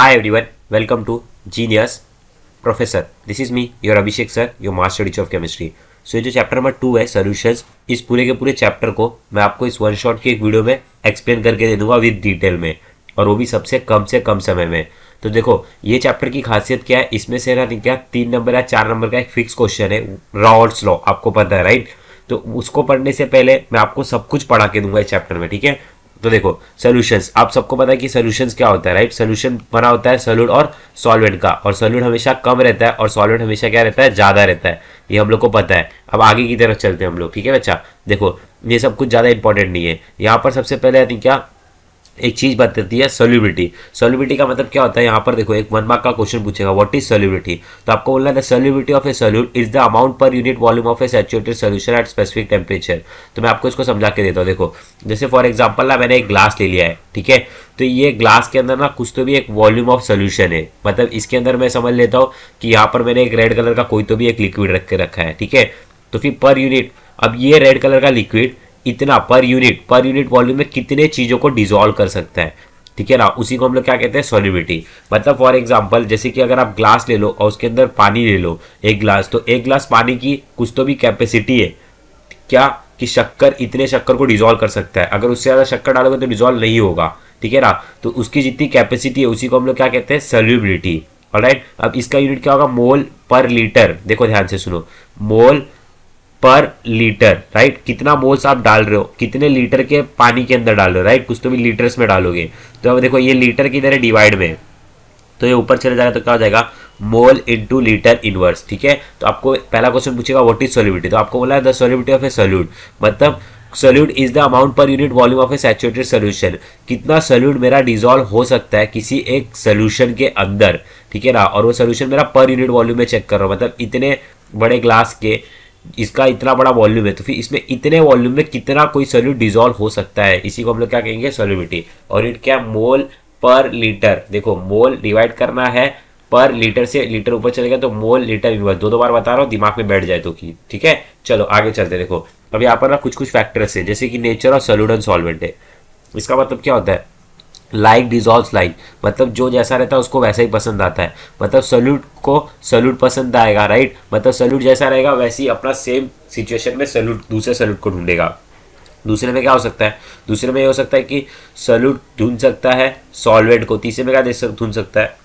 Hi everyone, welcome to Genius Professor. This is me, your Abhishek sir, your master teacher of chemistry. So so, ये जो chapter number two है solutions, इस पूरे के पूरे chapter को मैं आपको इस वन shot के एक वीडियो में एक्सप्लेन करके दे दूंगा with डिटेल में और वो भी सबसे कम से कम समय में तो देखो ये चैप्टर की खासियत क्या है इसमें से ना क्या तीन नंबर या चार नंबर का एक फिक्स क्वेश्चन है रॉल्स लॉ आपको पता है राइट तो उसको पढ़ने से पहले मैं आपको सब कुछ पढ़ा के दूंगा इस चैप्टर में ठीक है तो देखो सोल्यूशन आप सबको पता है कि सोल्यूशंस क्या होता है राइट सोल्यूशन बना होता है सोल्यूड और सॉल्वेंट का और सोल्यूड हमेशा कम रहता है और सॉल्वेंट हमेशा क्या रहता है ज़्यादा रहता है ये हम लोग को पता है अब आगे की तरफ चलते हैं हम लोग ठीक है बच्चा देखो ये सब कुछ ज़्यादा इंपॉर्टेंट नहीं है यहाँ पर सबसे पहले आई थिंक क्या एक चीज़ बताती है सोल्यूबिलिटी सोल्यूबिलिटी का मतलब क्या होता है यहाँ पर देखो एक वन मार्क का क्वेश्चन पूछेगा व्हाट इज सोल्यूबिलिटी तो आपको बोलना है solubility of a solute is the amount per unit volume of a saturated solution at specific temperature तो मैं आपको इसको समझा के देता हूँ देखो जैसे फॉर एग्जाम्पल ना मैंने एक ग्लास ले लिया है ठीक है तो ये ग्लास के अंदर ना कुछ तो भी एक वॉल्यूम ऑफ सोल्यूशन है मतलब इसके अंदर मैं समझ लेता हूँ कि यहाँ पर मैंने एक रेड कलर का कोई तो भी एक लिक्विड रख के रखा है ठीक है तो फिर पर यूनिट अब ये रेड कलर का लिक्विड इतना पर यूनिट पर यूनिट वॉल्यूम में कितने चीज़ों को डिजोल्व कर सकता है ठीक है ना उसी को हम लोग क्या कहते हैं सॉलिबिलिटी मतलब फॉर एग्जाम्पल जैसे कि अगर आप ग्लास ले लो और उसके अंदर पानी ले लो एक ग्लास तो एक ग्लास पानी की कुछ तो भी कैपेसिटी है क्या कि शक्कर इतने शक्कर को डिजोल्व कर सकता है अगर उससे ज़्यादा शक्कर डालोगे तो डिजोल्व नहीं होगा ठीक है ना तो उसकी जितनी कैपेसिटी है उसी को हम लोग क्या कहते हैं सॉल्युबिलिटी राइट अब इसका यूनिट क्या होगा मोल पर लीटर देखो ध्यान से सुनो मोल पर लीटर राइट कितना मोल्स आप डाल रहे हो कितने लीटर के पानी के अंदर डाल रहे हो राइट कुछ तो भी लीटर्स में डालोगे तो अब देखो ये लीटर किधर है डिवाइड में तो ये ऊपर चले जाएगा तो क्या हो जाएगा मोल इंटू लीटर इनवर्स ठीक है तो आपको पहला क्वेश्चन पूछेगा व्हाट इज सोल्यूबिटी तो आपको बोला है द ऑफ ए सोल्यूट मतलब solute is the amount per unit volume of a saturated solution कितना सोल्यूट मेरा डिजोल्व हो सकता है किसी एक सोल्यूशन के अंदर ठीक है ना और वो सोल्यूशन मेरा पर यूनिट वॉल्यूम में चेक कर रहा हूँ मतलब इतने बड़े ग्लास के इसका इतना बड़ा वॉल्यूम है तो फिर इसमें इतने वॉल्यूम में कितना कोई सोल्यूट डिजोल्व हो सकता है इसी को हम लोग क्या कहेंगे सोल्यूबिटी और इट क्या मोल पर लीटर देखो मोल डिवाइड करना है पर लीटर से लीटर ऊपर चले गए तो मोल लीटर इनवर्स दो दो बार बता रहा हूँ दिमाग में बैठ जाए तो की ठीक है चलो आगे चलते देखो अब यहाँ पर ना कुछ कुछ फैक्टर्स है जैसे कि नेचर और सोल्यूडन सॉल्वेंट है इसका मतलब क्या होता है लाइक डिजॉल्व लाइक मतलब जो जैसा रहता है उसको वैसा ही पसंद आता है मतलब सल्यूट को सल्यूट पसंद आएगा राइट मतलब सल्यूट जैसा रहेगा वैसे ही अपना सेम सिचुएशन में सल्यूट दूसरे सल्यूट को ढूंढेगा दूसरे में क्या हो सकता है दूसरे में ये हो सकता है कि सल्यूट ढूंढ सकता है सॉल्वेंट को तीसरे में क्या ढूंढ सकता है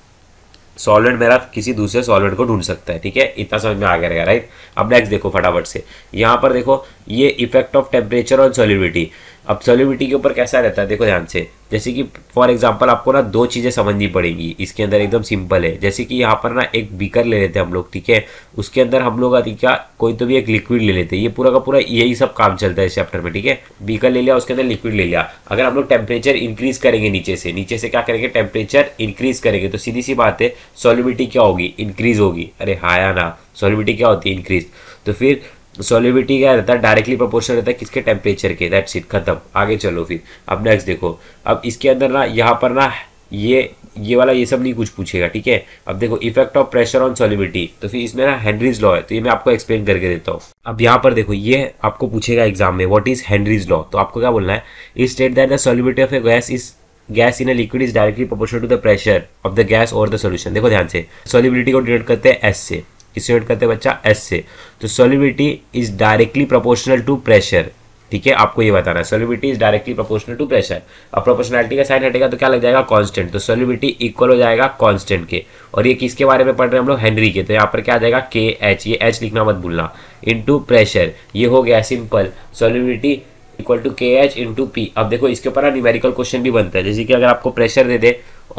सॉल्वेंट मेरा किसी दूसरे सॉल्वेंट को ढूंढ सकता है ठीक है इतना समझ में आ गया रहेगा राइट अब नेक्स्ट देखो फटाफट से यहाँ पर देखो ये effect of temperature on solubility अब सोलिविटी के ऊपर कैसा रहता है देखो ध्यान से जैसे कि फॉर एग्जाम्पल आपको ना दो चीज़ें समझनी पड़ेंगी इसके अंदर एकदम सिंपल है जैसे कि यहाँ पर ना एक बीकर ले लेते हैं हम लोग ठीक है उसके अंदर हम लोग क्या कोई तो भी एक लिक्विड ले लेते हैं ये पूरा का पूरा यही सब काम चलता है इस चैप्टर में ठीक है बीकर ले लिया उसके अंदर लिक्विड ले लिया अगर हम लोग टेम्परेचर इंक्रीज करेंगे नीचे से नीचे से क्या करेंगे टेम्परेचर इंक्रीज करेंगे तो सीधी सी बात है सोलिबिटी क्या होगी इंक्रीज होगी अरे हाया ना सोलिबिटी क्या होती है इंक्रीज तो फिर सॉलिबिलिटी क्या रहता है डायरेक्टली प्रपोर्शन रहता है किसके टेम्परेचर के दैट्स इट खत्म आगे चलो फिर अब नेक्स्ट देखो अब इसके अंदर ना यहाँ पर ना ये ये वाला ये सब नहीं कुछ पूछेगा ठीक है अब देखो effect of pressure on solubility तो फिर इसमें ना हैंनरीज लॉ है तो ये मैं आपको एक्सप्लेन करके देता हूँ अब यहाँ पर देखो ये आपको पूछेगा एग्जाम में वॉट इज हेनरीज लॉ तो आपको क्या बोलना है इस state that the solubility of a gas is gas in a liquid is directly proportion to the pressure of the gas और द सोल्यूशन देखो ध्यान से सॉलिबिलिटी को डिनोट करते हैं एस से इक्वेट करते हैं बच्चा एस से तो solubility is directly proportional to pressure ठीक है आपको ये बताना है solubility is directly proportional to pressure अब प्रोपोर्शनलिटी का साइन हटेगा तो क्या लग जाएगा कांस्टेंट तो सोलिबिलिटी इक्वल हो जाएगा कांस्टेंट के और ये किसके बारे में पढ़ रहे हैं हम लोग हेनरी के तो यहाँ पर क्या आ जाएगा के एच ये एच लिखना मत भूलना इंटू प्रेशर ये हो गया simple solubility equal to K H into P अब देखो इसके ऊपर ना न्यूमेरिकल क्वेश्चन भी बनता है जैसे कि अगर आपको प्रेशर दे दे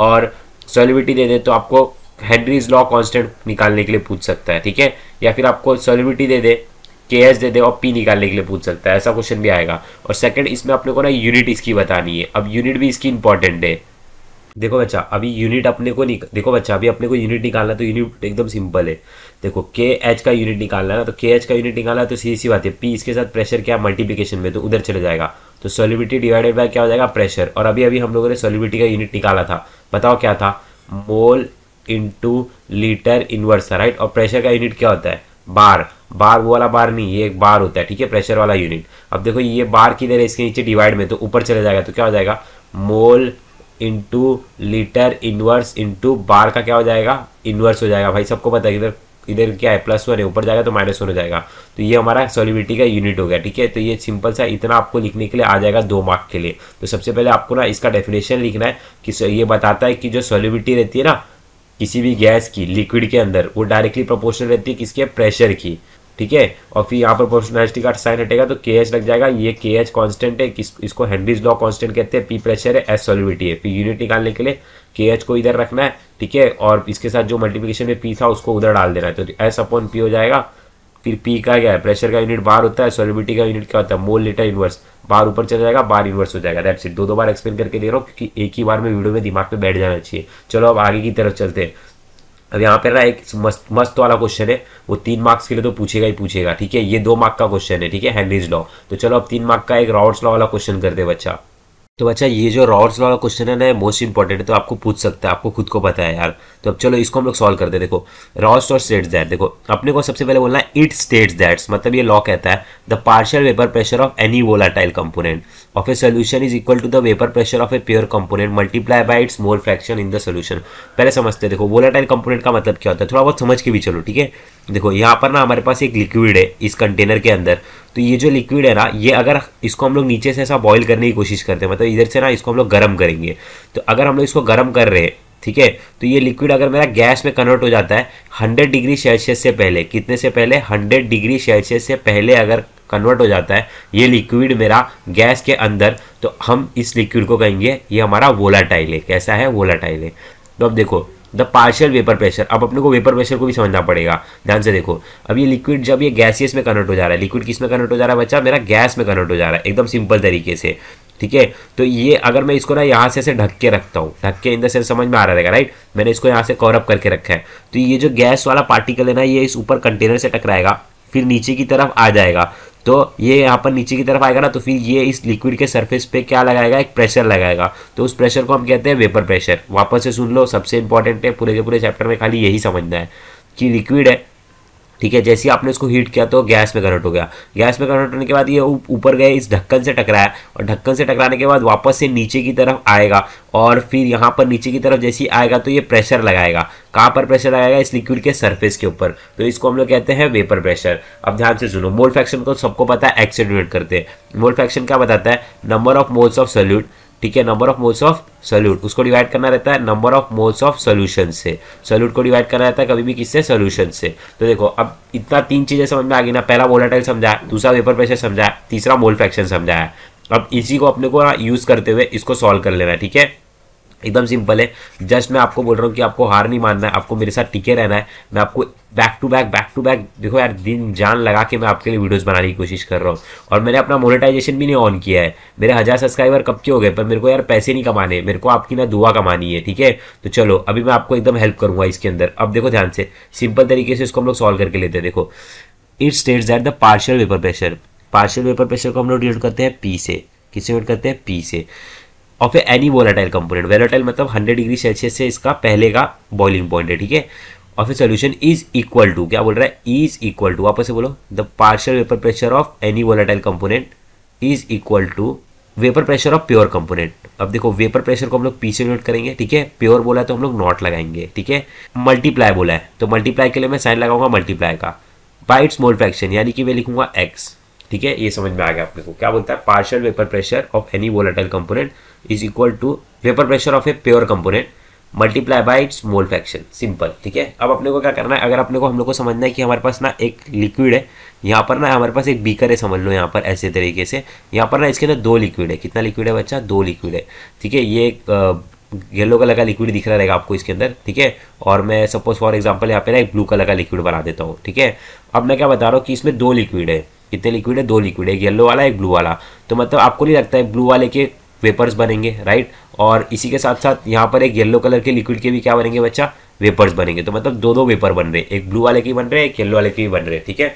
और सोलिबिलिटी दे दे तो आपको हेनरीज लॉ कॉन्स्टेंट निकालने के लिए पूछ सकता है ठीक है या फिर आपको सोलिबिटी दे दे के एस दे दे और पी निकालने के लिए पूछ सकता है ऐसा क्वेश्चन भी आएगा और सेकंड इसमें अपने को ना यूनिट इसकी बतानी है अब यूनिट भी इसकी इंपॉर्टेंट है देखो बच्चा अभी यूनिट अपने को निक... देखो बच्चा अभी अपने को यूनिट निकालना तो यूनिट एकदम सिंपल है देखो के एच का यूनिट निकालना है तो के एच का यूनिट निकालना है तो सीधी सी बात है पी इसके साथ प्रेशर क्या मल्टीप्लिकेशन में तो उधर चले जाएगा तो सोलिबिटी डिवाइडेड बाय क्या हो जाएगा प्रेशर और अभी अभी हम लोगों ने सोलिबिटी का यूनिट निकाला था बताओ क्या था mole into litre inverse right और प्रेशर का यूनिट क्या होता है बार बार वो वाला बार नहीं ये एक बार होता है ठीक है प्रेशर वाला यूनिट अब देखो ये बार किधर है इसके नीचे डिवाइड में तो ऊपर चले जाएगा तो क्या हो जाएगा mole into litre inverse into bar का क्या हो जाएगा इनवर्स हो जाएगा भाई सबको पता है इधर इधर क्या है प्लस वन है ऊपर जाएगा तो माइनस वन हो जाएगा तो ये हमारा सॉलिबिलिटी का यूनिट हो गया ठीक है तो ये सिंपल सा इतना आपको लिखने के लिए आ जाएगा दो मार्क के लिए तो सबसे पहले आपको ना इसका डेफिनेशन लिखना है कि ये बताता है कि जो सॉलिबिलिटी रहती है ना किसी भी गैस की लिक्विड के अंदर वो डायरेक्टली प्रोपोर्शनल रहती है किसके प्रेशर की ठीक है और फिर यहाँ पर प्रोपोर्शनलिटी का साइन हटेगा तो के एच लग जाएगा ये के एच कॉन्स्टेंट है किस इसको हेनरीज लॉ कॉन्स्टेंट कहते हैं पी प्रेशर है एस सॉलिविटी है फिर यूनिट निकालने के लिए के एच को इधर रखना है ठीक है और इसके साथ जो मल्टीप्लीकेशन में पी था उसको उधर डाल देना है तो एस अपॉन पी हो जाएगा फिर पी का क्या है प्रेशर का यूनिट बार होता है सोलिबिटी का यूनिट क्या होता है मोल लीटर इन्वर्स बार ऊपर चला जाएगा बार इन्वर्स हो जाएगा दैट्स इट दो दो बार एक्सप्लेन करके दे रहा हूँ क्योंकि एक ही बार में वीडियो में दिमाग में बैठ जाना चाहिए चलो अब आगे की तरफ चलते हैं अब यहाँ पे ना एक मस्त मस्त वाला क्वेश्चन है वो तीन मार्क्स के लिए तो पूछेगा ही पूछेगा ठीक है ये दो मार्क का क्वेश्चन है ठीक है हेनरीज लॉ तो चलो अब तीन मार्क का एक रॉड्स लॉ वाला क्वेश्चन करते बच्चा तो बच्चा ये जो रॉड्स वाला क्वेश्चन है ना मोस्ट इंपॉर्टेंट है तो आपको पूछ सकता है आपको खुद को पता है यार तो अब चलो इसको हम लोग सॉल्व करते हैं देखो रॉड्स और स्टेट्स दैट देखो अपने को सबसे पहले बोलना है इट स्टेट्स दैट्स मतलब ये लॉ कहता है the partial vapour pressure of any volatile component of a solution is equal to the vapour pressure of a pure component multiply by its mole fraction in the solution पहले समझते देखो volatile component का मतलब क्या होता है थोड़ा बहुत समझ के भी चलो ठीक है देखो यहाँ पर ना हमारे पास एक लिक्विड है इस कंटेनर के अंदर तो ये जो लिक्विड है ना ये अगर इसको हम लोग नीचे से ऐसा बॉईल करने की कोशिश करते हैं मतलब इधर से ना इसको हम लोग गर्म करेंगे तो अगर हम लोग इसको गर्म कर रहे हैं ठीक है तो ये लिक्विड अगर मेरा गैस में कन्वर्ट हो जाता है हंड्रेड डिग्री सेल्सियस से पहले कितने से पहले हंड्रेड डिग्री सेल्सियस से पहले अगर कन्वर्ट हो जाता है ये लिक्विड मेरा गैस के अंदर तो हम इस लिक्विड को कहेंगे ये हमारा वोलाटाइल है कैसा है वोलाटाइल है तो अब देखो द पार्शियल वेपर प्रेशर अब अपने को वेपर प्रेशर को भी समझना पड़ेगा ध्यान से देखो अब ये लिक्विड जब ये गैसियस में कन्वर्ट हो जा रहा है लिक्विड किस में कन्वर्ट हो जा रहा है बच्चा मेरा गैस में कन्वर्ट हो जा रहा है एकदम सिंपल तरीके से ठीक है तो ये अगर मैं इसको ना यहाँ से ऐसे ढक के रखता हूँ ढक के इन द सेंस समझ में आ रहा रहेगा राइट मैंने इसको यहाँ से कवरअप करके रखा है तो ये जो गैस वाला पार्टिकल है ना ये इस ऊपर कंटेनर से टकराएगा फिर नीचे की तरफ आ जाएगा तो ये यहाँ पर नीचे की तरफ आएगा ना तो फिर ये इस लिक्विड के सरफेस पे क्या लगाएगा एक प्रेशर लगाएगा तो उस प्रेशर को हम कहते हैं वेपर प्रेशर वापस से सुन लो सबसे इंपॉर्टेंट है पूरे के पूरे चैप्टर में खाली यही समझना है कि लिक्विड है ठीक है जैसे आपने उसको हीट किया तो गैस में कन्वर्ट हो गया गैस में कन्वर्ट होने के बाद ये ऊपर गए इस ढक्कन से टकराया और ढक्कन से टकराने के बाद वापस से नीचे की तरफ आएगा और फिर यहाँ पर नीचे की तरफ जैसे आएगा तो ये प्रेशर लगाएगा कहाँ पर प्रेशर लगाएगा इस लिक्विड के सरफेस के ऊपर तो इसको हम लोग कहते हैं वेपर प्रेशर अब ध्यान से सुनो मोल फ्रैक्शन को सबको पता है एक्सेड करते हैं मोल फ्रैक्शन क्या बताता है number of moles of solute ठीक है number of moles of solute उसको डिवाइड करना रहता है number of moles of solution से सोल्यूट को डिवाइड करना रहता है कभी भी किससे सोल्यूशन से तो देखो अब इतना तीन चीज़ें समझ में आ गई ना पहला वोलाटाइल समझा दूसरा वेपर प्रेशर समझाया तीसरा मोल फ्रैक्शन समझाया अब इसी को अपने को यूज़ करते हुए इसको सॉल्व कर लेना ठीक है एकदम सिंपल है जस्ट मैं आपको बोल रहा हूँ कि आपको हार नहीं मानना है आपको मेरे साथ टिके रहना है मैं आपको back to back back to back देखो यार दिन जान लगा के मैं आपके लिए वीडियोस बनाने की कोशिश कर रहा हूँ और मैंने अपना मोनेटाइजेशन भी नहीं ऑन किया है मेरे हज़ार सब्सक्राइबर कब के हो गए पर मेरे को यार पैसे नहीं कमाने मेरे को आपकी ना दुआ कमानी है ठीक है तो चलो अभी मैं आपको एकदम हेल्प करूंगा इसके अंदर अब देखो ध्यान से सिंपल तरीके से इसको हम लोग सॉल्व करके लेते हैं देखो it states that the partial vapour pressure partial vapour pressure को हम लोग डिलीट करते हैं पी से किससे डिनोट करते हैं पी से of a any volatile component volatile मतलब 100 डिग्री सेल्सियस से इसका पहले का बॉइलिंग पॉइंट है ठीक है of a solution is equal to क्या बोल रहा है इज इक्वल टू वापस से बोलो the partial vapour pressure of any volatile component is equal to vapour pressure of pure component अब देखो वेपर प्रेशर को हम लोग पीछे नोट करेंगे ठीक है प्योर बोला है तो हम लोग नॉट लगाएंगे ठीक है मल्टीप्लाई बोला है तो मल्टीप्लाई के लिए मैं साइन लगाऊंगा मल्टीप्लाई का बाइट स्मॉल फ्रैक्शन यानी कि मैं लिखूंगा एक्स ठीक है ये समझ में आ गया आपने को क्या बोलता है partial vapour pressure of any volatile component is equal to vapour pressure of a pure component multiply by its mole fraction simple ठीक है अब अपने को क्या करना है अगर अपने को हम लोग को समझना है कि हमारे पास ना एक लिक्विड है यहाँ पर ना हमारे पास एक बीकर है समझ लो यहाँ पर ऐसे तरीके से यहाँ पर ना इसके अंदर दो लिक्विड है कितना लिक्विड है बच्चा दो लिक्विड है ठीक है ये एक येलो कलर का लिक्विड दिख रहा रहेगा आपको इसके अंदर ठीक है और मैं सपोज फॉर एग्जाम्पल यहाँ पर ना एक ब्लू कलर का लिक्विड बना देता हूँ ठीक है अब मैं क्या बता रहा हूँ कि इसमें दो लिक्विड है कितने लिक्विड है दो लिक्विड है एक येलो वाला एक ब्लू वाला तो मतलब आपको नहीं लगता है ब्लू वाले के वेपर्स बनेंगे राइट और इसी के साथ साथ यहाँ पर एक येलो कलर के लिक्विड के भी क्या बनेंगे बच्चा वेपर्स बनेंगे तो मतलब दो दो वेपर बन रहे हैं एक ब्लू वाले के बन रहे हैं एक येलो वाले के भी बन रहे हैं ठीक है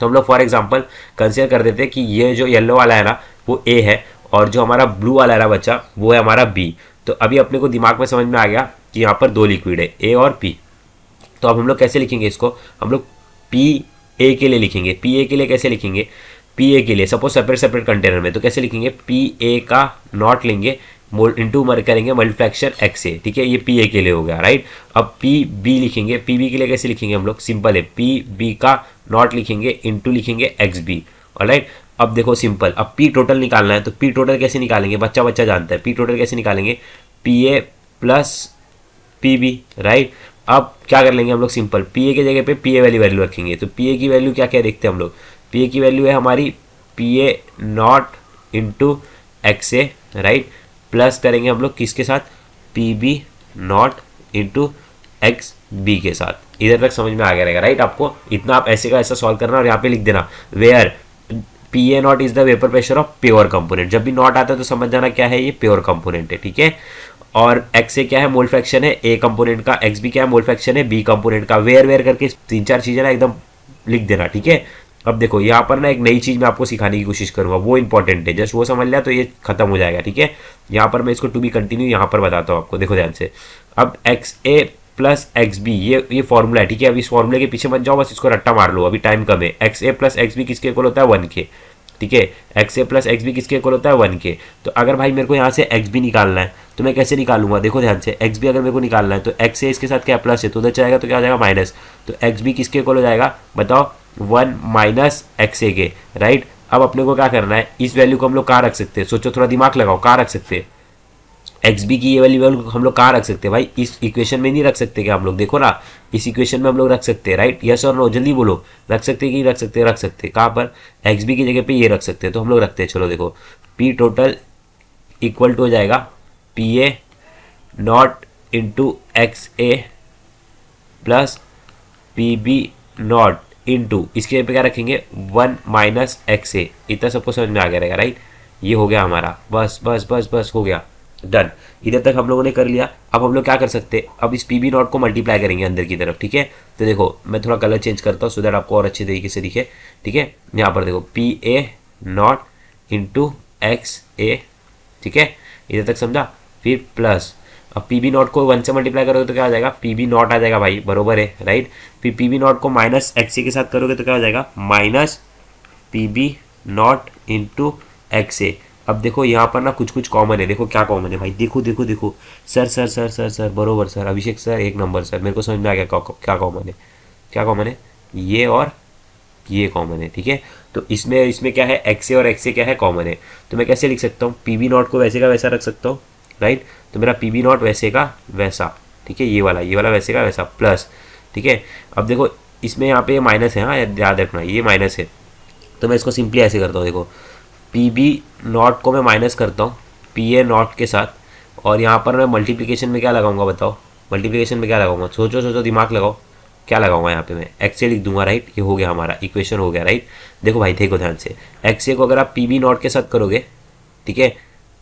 तो हम लोग फॉर एग्जाम्पल कंसिडर कर देते हैं कि ये जो येलो वाला है ना वो ए है और जो हमारा ब्लू वाला है ना बच्चा वो है हमारा बी तो अभी अपने को दिमाग में समझ में आ गया कि यहाँ पर दो लिक्विड है ए और पी तो अब हम लोग कैसे लिखेंगे इसको हम लोग पी ए के लिए लिखेंगे पी ए के लिए कैसे लिखेंगे पी ए के लिए सपोज सेपरेट सेपरेट कंटेनर में तो कैसे लिखेंगे पी ए का नॉट लेंगे इंटू मर करेंगे मल्टीप्लेक्शन एक्स ए ठीक है ये पी ए के लिए हो गया राइट अब पी बी लिखेंगे पी बी के लिए कैसे लिखेंगे हम लोग सिंपल है पी बी का नॉट लिखेंगे इंटू लिखेंगे एक्स बी और राइट अब देखो सिंपल अब पी टोटल निकालना है तो पी टोटल कैसे निकालेंगे बच्चा बच्चा जानता है पी टोटल कैसे निकालेंगे P A plus P B right अब क्या कर लेंगे हम लोग सिंपल पी ए की जगह पे पी ए वाली वैल्यू रखेंगे तो पी ए की वैल्यू क्या क्या देखते हैं हम लोग पी ए की वैल्यू है हमारी P A nought into X A right plus करेंगे हम लोग किसके साथ P B nought into X B के साथ इधर तक समझ में आ गया रहेगा राइट आपको इतना आप ऐसे का ऐसा सॉल्व करना और यहाँ पे लिख देना where P A nought is the vapour pressure of pure component जब भी नॉट आता है तो समझ जाना क्या है ये प्योर कंपोनेंट है ठीक है और एक्स ए क्या है मोल फ्रैक्शन है ए कंपोनेंट का एक्स बी क्या है मोल फ्रैक्शन है बी कंपोनेंट का वेयर वेयर करके तीन चार चीज़ें ना एकदम लिख देना ठीक है अब देखो यहाँ पर ना एक नई चीज़ मैं आपको सिखाने की कोशिश करूँगा वो इंपॉर्टेंट है जस्ट वो समझ लिया तो ये खत्म हो जाएगा ठीक है यहाँ पर मैं इसको टू बी कंटिन्यू यहाँ पर बताता हूँ आपको देखो ध्यान से अब X A plus X B ये ये फॉर्मूला है ठीक है अब इस फॉर्मूले के पीछे मत जाओ बस इसको रट्टा मार लो अभी टाइम कम है X A plus X B किसके इक्वल होता है वन के ठीक है X A plus X B किसके इक्वल होता है वन के तो अगर भाई मेरे को यहाँ से एक्स बी निकालना है तो मैं कैसे निकालूंगा देखो ध्यान से एक्स बी अगर मेरे को निकालना है तो एक्स ए इसके साथ क्या प्लस है तो उधर जाएगा तो क्या हो जाएगा माइनस तो एक्स बी किसके इक्वल हो जाएगा बताओ वन माइनस एक्स ए के राइट अब अपने को क्या करना है इस वैल्यू को हम लोग कहाँ रख सकते हैं सोचो थोड़ा दिमाग लगाओ कहाँ रख सकते हैं एक्स बी की ये वाली वैल्यू हम लोग कहाँ रख सकते हैं भाई इस इक्वेशन में नहीं रख सकते क्या हम लोग देखो ना इस इक्वेशन में हम लोग रख सकते हैं राइट यस और नो जल्दी बोलो रख सकते कि रख सकते रख सकते कहाँ पर एक्स बी की जगह पे ये रख सकते हैं तो हम लोग रखते हैं चलो देखो पी टोटल इक्वल टू हो जाएगा P A nought into X A plus P B nought into इसके पे क्या रखेंगे वन माइनस एक्स ए इतना सबको समझ में आ गया रहेगा राइट ये हो गया हमारा बस बस बस बस हो गया डन इधर तक हम लोगों ने कर लिया अब हम लोग क्या कर सकते हैं अब इस पी बी नॉट को मल्टीप्लाई करेंगे अंदर की तरफ ठीक है तो देखो मैं थोड़ा कलर चेंज करता हूँ सो दैट आपको और अच्छे तरीके से दिखे ठीक है यहाँ पर देखो P A nought into X A ठीक है इधर तक समझा फिर प्लस अब पी बी नॉट को वन से मल्टीप्लाई करोगे तो क्या आ जाएगा पी बी नॉट आ जाएगा भाई बरोबर है राइट फिर पी बी नॉट को माइनस एक्स ए के साथ करोगे तो क्या हो जाएगा minus P B nought into X A अब देखो यहाँ पर ना कुछ कुछ कॉमन है देखो क्या कॉमन है भाई देखो देखो देखो sir sir sir sir sir बरोबर सर अभिषेक सर एक नंबर सर मेरे को समझ में आ गया क्या कॉमन है क्या कॉमन है ये और ये कॉमन है ठीक है तो इसमें इसमें क्या है एक्से और एक्से क्या है कॉमन है तो मैं कैसे लिख सकता हूँ पी वी नॉट को वैसे का वैसा रख सकता हूँ राइट तो मेरा पी वी नॉट वैसे का वैसा ठीक है ये वाला ये वाला वैसे का वैसा प्लस ठीक है अब देखो इसमें यहाँ पे माइनस है हाँ याद रखना ये माइनस है तो मैं इसको सिंपली ऐसे करता हूँ देखो पी बी नॉट को मैं माइनस करता हूँ पी ए नॉट के साथ और यहाँ पर मैं मल्टीप्लिकेशन में क्या लगाऊंगा बताओ मल्टीप्लिकेशन में क्या लगाऊंगा सोचो सोचो दिमाग लगाओ क्या लगाऊंगा यहाँ पे मैं एक्स ए लिख दूंगा राइट ये हो गया हमारा इक्वेशन हो गया राइट देखो भाई देखो ध्यान से एक्स ए को अगर आप पी बी नॉट के साथ करोगे ठीक है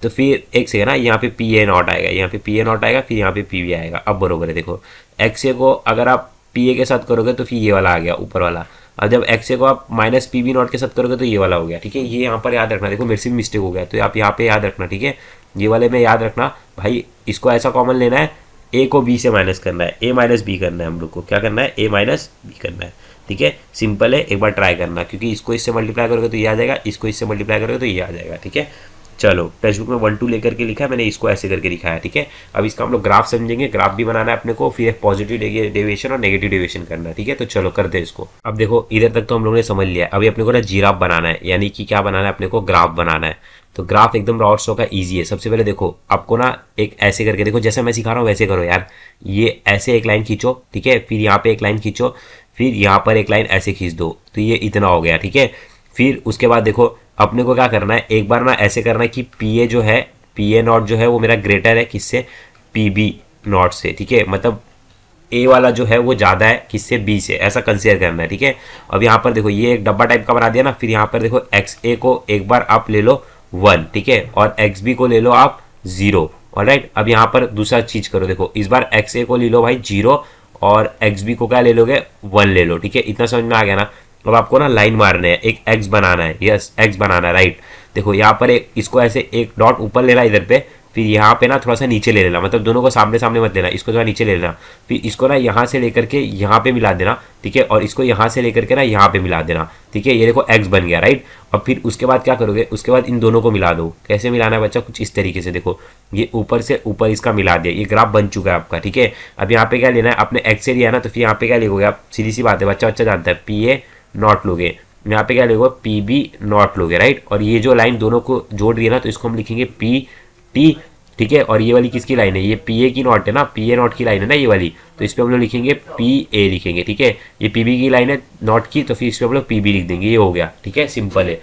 तो फिर एक से ना यहाँ पे पी ए नॉट आएगा यहाँ पे पी ए नॉट आएगा फिर यहाँ पे पी वी आएगा अब बरोबर है देखो एक्स ए को अगर आप पी ए के साथ करोगे तो फिर ये वाला आ गया ऊपर वाला जब एक्स को आप माइनस पी वी नॉट के साथ करोगे तो ये वाला हो गया ठीक है ये यहाँ पर याद रखना देखो मेरे से भी मिस्टेक हो गया तो आप यहाँ पे याद रखना ठीक है ये वाले में याद रखना भाई इसको ऐसा कॉमन लेना है ए को बी से माइनस करना है ए माइनस बी करना है हम लोग को क्या करना है ए माइनस बी करना है ठीक है सिंपल है एक बार ट्राई करना क्योंकि इसको इससे मल्टीप्लाई करोगे तो ये आ जाएगा इसको इससे मल्टीप्लाई करोगे तो ये आ जाएगा ठीक है चलो टेक्स्ट बुक में वन टू लेकर के लिखा है मैंने इसको ऐसे करके लिखा है ठीक है अब इसका हम लोग ग्राफ समझेंगे ग्राफ भी बनाना है अपने को फिर पॉजिटिव डेविएशन और नेगेटिव डेविएशन करना है ठीक है तो चलो कर दे इसको अब देखो इधर तक तो हम लोगों ने समझ लिया अभी अपने को ना जीराफ बनाना है यानी कि क्या बनाना है अपने को ग्राफ बनाना है तो ग्राफ एकदम रॉड स्टॉक का ईजी है सबसे पहले देखो आपको ना एक ऐसे करके देखो जैसे मैं सिखा रहा हूँ वैसे करो यार ये ऐसे एक लाइन खींचो ठीक है फिर यहाँ पे एक लाइन खींचो फिर यहाँ पर एक लाइन ऐसे खींच दो तो ये इतना हो गया ठीक है फिर उसके बाद देखो अपने को क्या करना है एक बार ना ऐसे करना है कि पी ए जो है पी ए नॉट जो है वो मेरा ग्रेटर है किससे पी बी नॉट से ठीक है मतलब ए वाला जो है वो ज़्यादा है किससे बी से ऐसा कंसिडर करना है ठीक है अब यहाँ पर देखो ये एक डब्बा टाइप का बना दिया ना फिर यहाँ पर देखो एक्स ए को एक बार आप ले लो वन ठीक है और एक्स बी को ले लो आप ज़ीरो और राइट अब यहाँ पर दूसरा चीज़ करो देखो इस बार एक्स ए को ले लो भाई जीरो और एक्स बी को क्या ले लोगे वन ले लो ठीक है इतना समझ में आ गया ना अब आपको ना लाइन मारना है एक एक्स बनाना है यस एक्स बनाना है राइट देखो यहाँ पर एक इसको ऐसे एक डॉट ऊपर लेना इधर पे फिर यहाँ पे ना थोड़ा सा नीचे ले लेना मतलब दोनों को सामने सामने मत लेना इसको थोड़ा नीचे ले लेना फिर इसको ना यहाँ से लेकर के यहाँ पे मिला देना ठीक है और इसको यहाँ से लेकर के ना यहाँ पे मिला देना ठीक है ये देखो एक्स बन गया राइट और फिर उसके बाद क्या करोगे उसके बाद इन दोनों को मिला दो कैसे मिलाना है बच्चा कुछ इस तरीके से देखो ये ऊपर से ऊपर इसका मिला दिया ये ग्राफ बन चुका है आपका ठीक है अब यहाँ पे क्या लेना है आपने एक्स से लिया ना तो फिर यहाँ पे क्या लिखोगे आप सीधी सी बात है बच्चा बच्चा जानता है पी ए नॉट लोगे यहाँ पे क्या लिखोगे पी बी नॉट लोगे राइट और ये जो लाइन दोनों को जोड़ दिया ना तो इसको हम लिखेंगे पी टी ठीक है और ये वाली किसकी लाइन है ये पी ए की नॉट है ना पी ए नॉट की लाइन है ना ये वाली तो इस पर हम लोग लिखेंगे पी ए लिखेंगे ठीक है ये पी बी की लाइन है नॉट की तो फिर इस पर हम लोग पी बी लिख देंगे ये हो गया ठीक है सिंपल है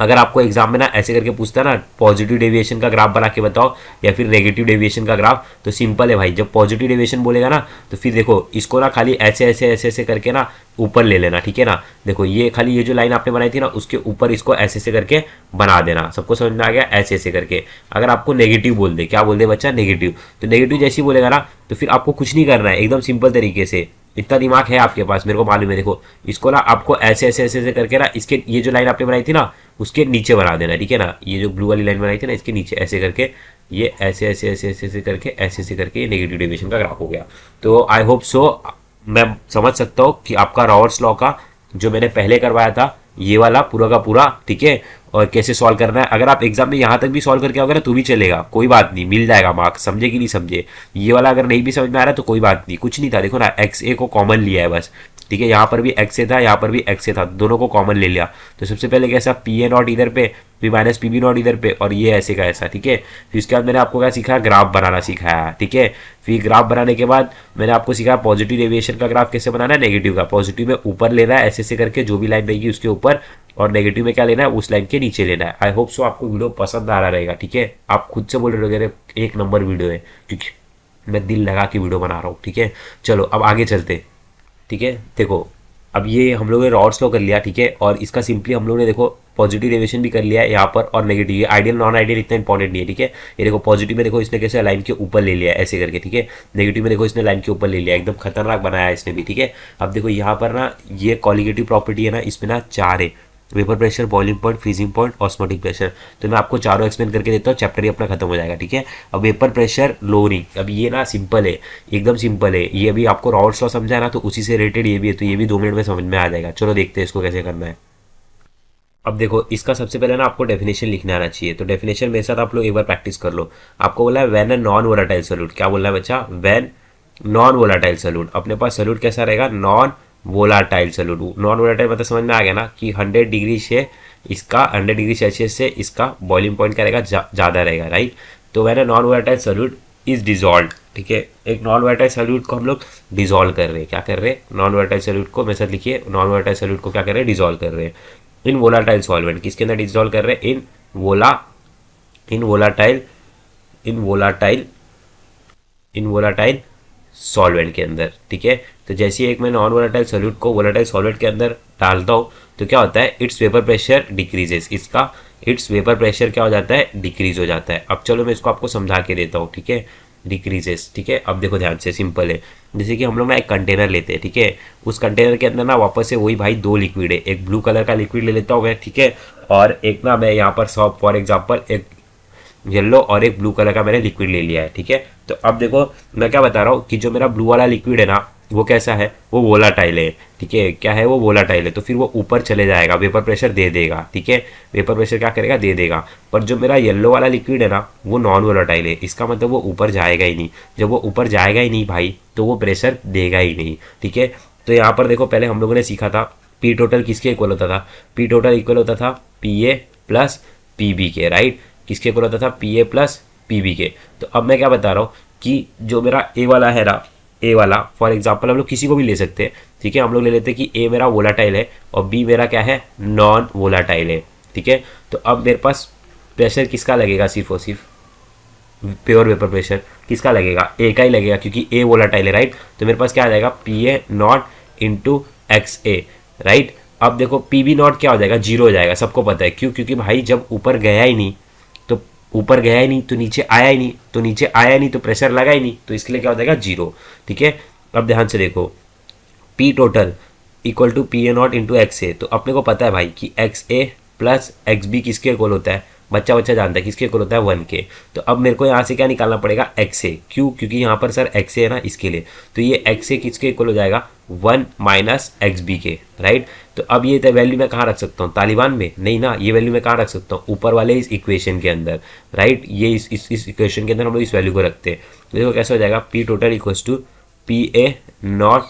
अगर आपको एग्जाम में ना ऐसे करके पूछता है ना पॉजिटिव डेविएशन का ग्राफ बना के बताओ या फिर नेगेटिव डेविएशन का ग्राफ तो सिंपल है भाई जब पॉजिटिव डेविएशन बोलेगा ना तो फिर देखो इसको ना खाली ऐसे ऐसे ऐसे ऐसे करके ना ऊपर ले लेना ठीक है ना देखो ये खाली ये जो लाइन आपने बनाई थी ना उसके ऊपर इसको ऐसे ऐसे करके बना देना सबको समझ में आ गया ऐसे ऐसे करके अगर आपको नेगेटिव बोल दे क्या बोल दे बच्चा नेगेटिव तो नेगेटिव जैसे बोलेगा ना तो फिर आपको कुछ नहीं करना है एकदम सिंपल तरीके से इतना दिमाग है आपके पास मेरे को मालूम है देखो इसको ना आपको ऐसे ऐसे ऐसे ऐसे करके ना इसके ये जो लाइन आपने बनाई थी ना उसके नीचे बना देना ठीक है ना ये जो ब्लू वाली लाइन बनाई थी ना इसके नीचे ऐसे करके ये ऐसे ऐसे ऐसे ऐसे ऐसे करके ऐसे ऐसे करके ये नेगेटिव डेविएशन का ग्राफ हो गया तो आई होप सो मैं समझ सकता हूँ कि आपका रॉवर्ट्स लॉ का जो मैंने पहले करवाया था ये वाला पूरा का पूरा ठीक है और कैसे सॉल्व करना है अगर आप एग्जाम में यहाँ तक भी सॉल्व करके आओगे ना तो भी चलेगा कोई बात नहीं मिल जाएगा मार्क्स समझे कि नहीं समझे ये वाला अगर नहीं भी समझ में आ रहा तो कोई बात नहीं कुछ नहीं था देखो ना एक्स ए को कॉमन लिया है बस ठीक है यहाँ पर भी एक्स ए था यहाँ पर भी एक्स ए था दोनों को कॉमन ले लिया तो सबसे पहले कैसा पी ए नॉट इधर पे फिर माइनस पी बी नॉट इधर पे और ये ऐसे का ऐसा ठीक है फिर उसके बाद मैंने आपको क्या सीखा ग्राफ बनाना सिखाया ठीक है फिर ग्राफ बनाने के बाद मैंने आपको सिखाया पॉजिटिव एविएशन का ग्राफ कैसे बनाना है नेगेटिव का पॉजिटिव में ऊपर लेना है ऐसे ऐसे करके जो भी लाइन रहेगी उसके ऊपर और नेगेटिव में क्या लेना है उस लाइन के नीचे लेना है आई होप सो आपको वीडियो पसंद आ रहा रहेगा ठीक है आप खुद से बोल रहे हो एक नंबर वीडियो है क्योंकि मैं दिल लगा के वीडियो बना रहा हूँ ठीक है चलो अब आगे चलते ठीक है देखो अब ये हम लोगों ने रॉड्स लो कर लिया ठीक है और इसका सिंपली हम लोग ने देखो पॉजिटिव रिवेशन भी कर लिया है यहाँ पर और नेगेटिव ये आइडियल नॉन आइडियल इतना इंपॉर्टेंट नहीं है ठीक है ये देखो पॉजिटिव में देखो इसने कैसे लाइन के ऊपर ले लिया ऐसे करके ठीक है नेगेटिव में देखो इसने लाइन के ऊपर ले लिया एकदम खतरनाक बनाया इसने भी ठीक है अब देखो यहाँ पर ना ये कॉलिगेटिव प्रॉपर्टी है ना इसमें ना चार है vapour pressure boiling point freezing point osmotic pressure तो मैं आपको चारों एक्सप्लेन करके देता हूँ चैप्टर ही अपना खत्म हो जाएगा ठीक है अब वेपर प्रेशर लोअरिंग अब ये ना सिंपल है एकदम सिंपल है ये अभी आपको रॉड्स समझा ना तो उसी से रिलेटेड ये भी है तो ये भी दो मिनट में समझ में आ जाएगा चलो देखते हैं इसको कैसे करना है अब देखो इसका सबसे पहले ना आपको डेफिनेशन लिखने आना चाहिए तो डेफिनेशन मेरे साथ आप लोग एक बार प्रैक्टिस कर लो आपको बोला है when a non volatile solute क्या बोलना है बच्चा वैन नॉन वोलाटाइल सल्यूट अपने पास सल्यूट कैसा रहेगा non volatile solute non volatile मतलब समझ में आ गया ना कि 100 डिग्री से इसका 100 डिग्री सेल्सियस से इसका बॉइलिंग पॉइंट क्या रहेगा ज़्यादा रहेगा राइट तो वह non volatile solute is dissolve ठीक है एक नॉन वोलाटाइल सोल्यूट को हम लोग डिजॉल्व कर रहे हैं क्या कर रहे हैं नॉन वोलाटाइल सोल्यूट को मैसेज लिखिए नॉन वोलाटाइल सोल्यूट को क्या कर रहे हैं डिजॉल्व कर रहे हैं इन वोलाटाइल सॉल्वेंट किसके अंदर डिजॉल्व कर रहे हैं in vola in volatile in volatile in volatile solvent के अंदर ठीक है तो जैसे एक मैं नॉन वोलाटाइल सॉल्यूट को वोलाटाइल सॉल्वेंट के अंदर डालता हूँ तो क्या होता है इट्स वेपर प्रेशर डिक्रीजेस इसका इट्स वेपर प्रेशर क्या हो जाता है डिक्रीज हो जाता है अब चलो मैं इसको आपको समझा के देता हूँ ठीक है डिक्रीजेस ठीक है अब देखो ध्यान से सिंपल है जैसे कि हम लोग ना एक कंटेनर लेते हैं ठीक है उस कंटेनर के अंदर ना वापस से वही भाई दो लिक्विड है एक ब्लू कलर का लिक्विड ले लेता हूँ मैं ठीक है और एक ना मैं यहाँ पर सॉप फॉर एग्जाम्पल एक येलो और एक ब्लू कलर का मैंने लिक्विड ले लिया है ठीक है तो अब देखो मैं क्या बता रहा हूँ कि जो मेरा ब्लू वाला लिक्विड है ना वो कैसा है वो वोलाटाइल है ठीक है क्या है वो वोलाटाइल है तो फिर वो ऊपर चले जाएगा वेपर प्रेशर दे देगा ठीक है वेपर प्रेशर क्या करेगा दे देगा पर जो मेरा येलो वाला लिक्विड है ना वो नॉन वोलाटाइल है इसका मतलब वो ऊपर जाएगा ही नहीं जब वो ऊपर जाएगा ही नहीं भाई तो वो प्रेशर देगा ही नहीं ठीक है तो यहाँ पर देखो पहले हम लोगों ने सीखा था पी टोटल किसके इक्वल होता था पी टोटल इक्वल होता था P A plus P B के राइट किसके इक्वल होता था P A plus P B के तो अब मैं क्या बता रहा हूँ कि जो मेरा ए वाला है ना ए वाला फॉर एग्जाम्पल हम लोग किसी को भी ले सकते हैं ठीक है हम लोग ले लेते हैं कि ए मेरा वोलाटाइल है और बी मेरा क्या है नॉन वोलाटाइल है ठीक है तो अब मेरे पास प्रेशर किसका लगेगा सिर्फ और सिर्फ प्योर वेपर प्रेशर किसका लगेगा ए का ही लगेगा क्योंकि ए वोलाटाइल है राइट तो मेरे पास क्या आ जाएगा P A nought into X A right अब देखो पी बी नॉट क्या हो जाएगा जीरो हो जाएगा सबको पता है क्यों क्योंकि भाई जब ऊपर गया ही नहीं ऊपर गया ही नहीं तो नीचे आया ही नहीं तो नीचे आया ही नहीं तो प्रेशर लगा ही नहीं तो इसके लिए क्या हो जाएगा जीरो ठीक है अब ध्यान से देखो P total equal to P A nought into X A तो अपने को पता है भाई कि X A plus X B किसके इक्वल होता है बच्चा बच्चा जानता है किसके इक्वल होता है वन के तो अब मेरे को यहाँ से क्या निकालना पड़ेगा एक्स ए क्यों क्योंकि यहाँ पर सर एक्स ए है ना इसके लिए तो ये एक्स ए किसके इक्वल हो जाएगा वन माइनस एक्स बी के राइट तो अब ये वैल्यू तो मैं कहाँ रख सकता हूँ तालिबान में नहीं ना ये वैल्यू मैं कहाँ रख सकता हूँ ऊपर वाले इस इक्वेशन के अंदर राइट ये इस इस इस इक्वेशन के अंदर हम लोग इस वैल्यू को रखते हैं तो देखो कैसे हो जाएगा P total equals to P A nought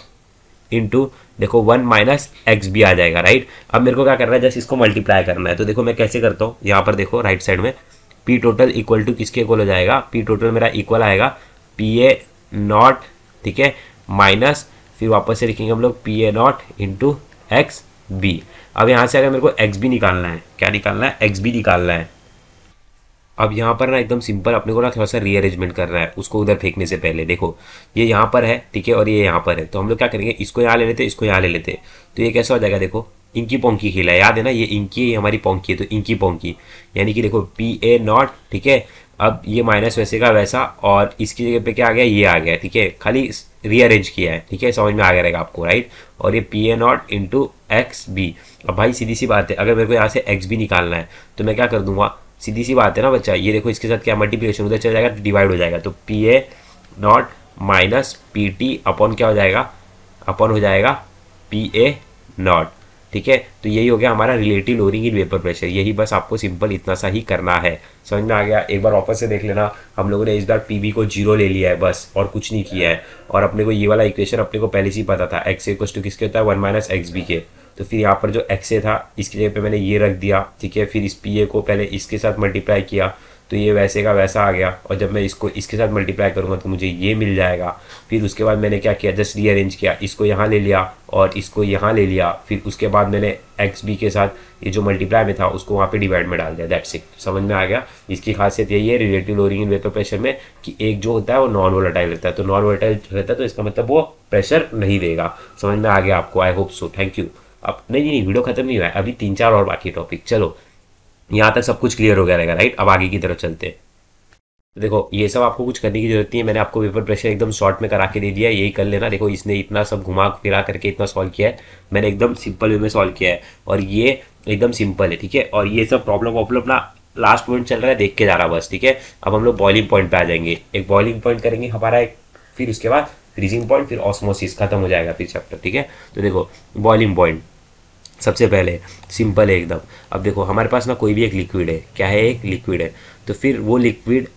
into देखो वन माइनस एक्स भी आ जाएगा राइट अब मेरे को क्या करना है जस्ट इसको मल्टीप्लाई करना है तो देखो मैं कैसे करता हूँ यहाँ पर देखो राइट साइड में पी टोटल इक्वल टू किसके इक्वल हो जाएगा पी टोटल मेरा इक्वल आएगा पी ए नॉट ठीक है माइनस फिर वापस से लिखेंगे हम लोग P A nought into X B अब यहाँ से अगर मेरे को एक्स भी निकालना है क्या निकालना है एक्स भी निकालना है अब यहाँ पर ना एकदम सिंपल अपने को ना थोड़ा सा रीअरेंजमेंट कर रहा है उसको उधर फेंकने से पहले देखो ये यहाँ पर है ठीक है और ये यहाँ पर है तो हम लोग क्या करेंगे इसको यहाँ ले लेते इसको यहाँ ले लेते तो ये कैसा हो जाएगा देखो इंकी पोंकी खेला याद है ना ये इंकी ये हमारी पोंकी है तो इंकी पोंकी यानी कि देखो पी ए नॉट ठीक है अब ये माइनस वैसे का वैसा और इसकी जगह पे क्या आ गया ये आ गया ठीक है खाली रीअरेंज किया है ठीक है समझ में आ गया रहेगा आपको राइट और ये P A nought into X B अब भाई सीधी सी बात है अगर मेरे को यहाँ से एक्स बी निकालना है तो मैं क्या कर दूंगा सीधी सी बात है ना बच्चा ये देखो इसके साथ क्या मल्टीप्लिकेशन उधर चल जाएगा डिवाइड हो जाएगा तो P A nought minus P T upon क्या हो जाएगा अपॉन हो जाएगा पी ए नॉट ठीक है तो यही हो गया हमारा relative lowering in vapour pressure यही बस आपको सिंपल इतना सा ही करना है समझ में आ गया एक बार वापस से देख लेना हम लोगों ने इस बार पी बी को जीरो ले लिया है बस और कुछ नहीं किया है और अपने को ये वाला इक्वेशन अपने को पहले से ही पता था एक्स एक्वस टू किसके होता है वन माइनस एक्स बी के तो फिर यहाँ पर जो एक्स ए था इसकी जगह पे मैंने ये रख दिया ठीक है फिर इस पी ए को पहले इसके साथ मल्टीप्लाई किया तो ये वैसे का वैसा आ गया और जब मैं इसको इसके साथ मल्टीप्लाई करूँगा तो मुझे ये मिल जाएगा फिर उसके बाद मैंने क्या किया जस्ट रीअरेंज किया इसको यहाँ ले लिया और इसको यहाँ ले लिया फिर उसके बाद मैंने एक्स बी के साथ ये जो मल्टीप्लाई में था उसको वहाँ पे डिवाइड में डाल दिया दैट्स इट समझ में आ गया इसकी खासियत यही है relative lowering in vapour pressure में कि एक जो होता है वो नॉन वोलाटाइल रहता है तो नॉन वोलाटाइल रहता है तो इसका मतलब वो प्रेशर नहीं देगा समझ में आ गया आपको I hope so thank you अब नहीं नहीं वीडियो खत्म नहीं हुआ है अभी तीन चार और बाकी टॉपिक चलो यहाँ तक सब कुछ क्लियर हो गया रहेगा राइट अब आगे की तरफ चलते हैं तो देखो ये सब आपको कुछ करने की जरूरत नहीं है मैंने आपको पेपर प्रेशर एकदम शॉर्ट में करा के दे दिया यही कर लेना देखो इसने इतना सब घुमा फिरा करके इतना सॉल्व किया है मैंने एकदम सिंपल वे में सॉल्व किया है और ये एकदम सिंपल है ठीक है और ये सब प्रॉब्लम वॉब्लम ना लास्ट पॉइंट चल रहा है देख के जा रहा बस ठीक है अब हम लोग बॉइलिंग पॉइंट पर आ जाएंगे एक बॉइलिंग पॉइंट करेंगे हमारा एक फिर उसके बाद फ्रीजिंग पॉइंट फिर ऑस्मोसिस खत्म हो जाएगा फिर चैप्टर ठीक है तो देखो बॉइलिंग पॉइंट सबसे पहले सिंपल है एकदम अब देखो हमारे पास ना कोई भी एक लिक्विड है क्या है एक लिक्विड है तो फिर वो लिक्विड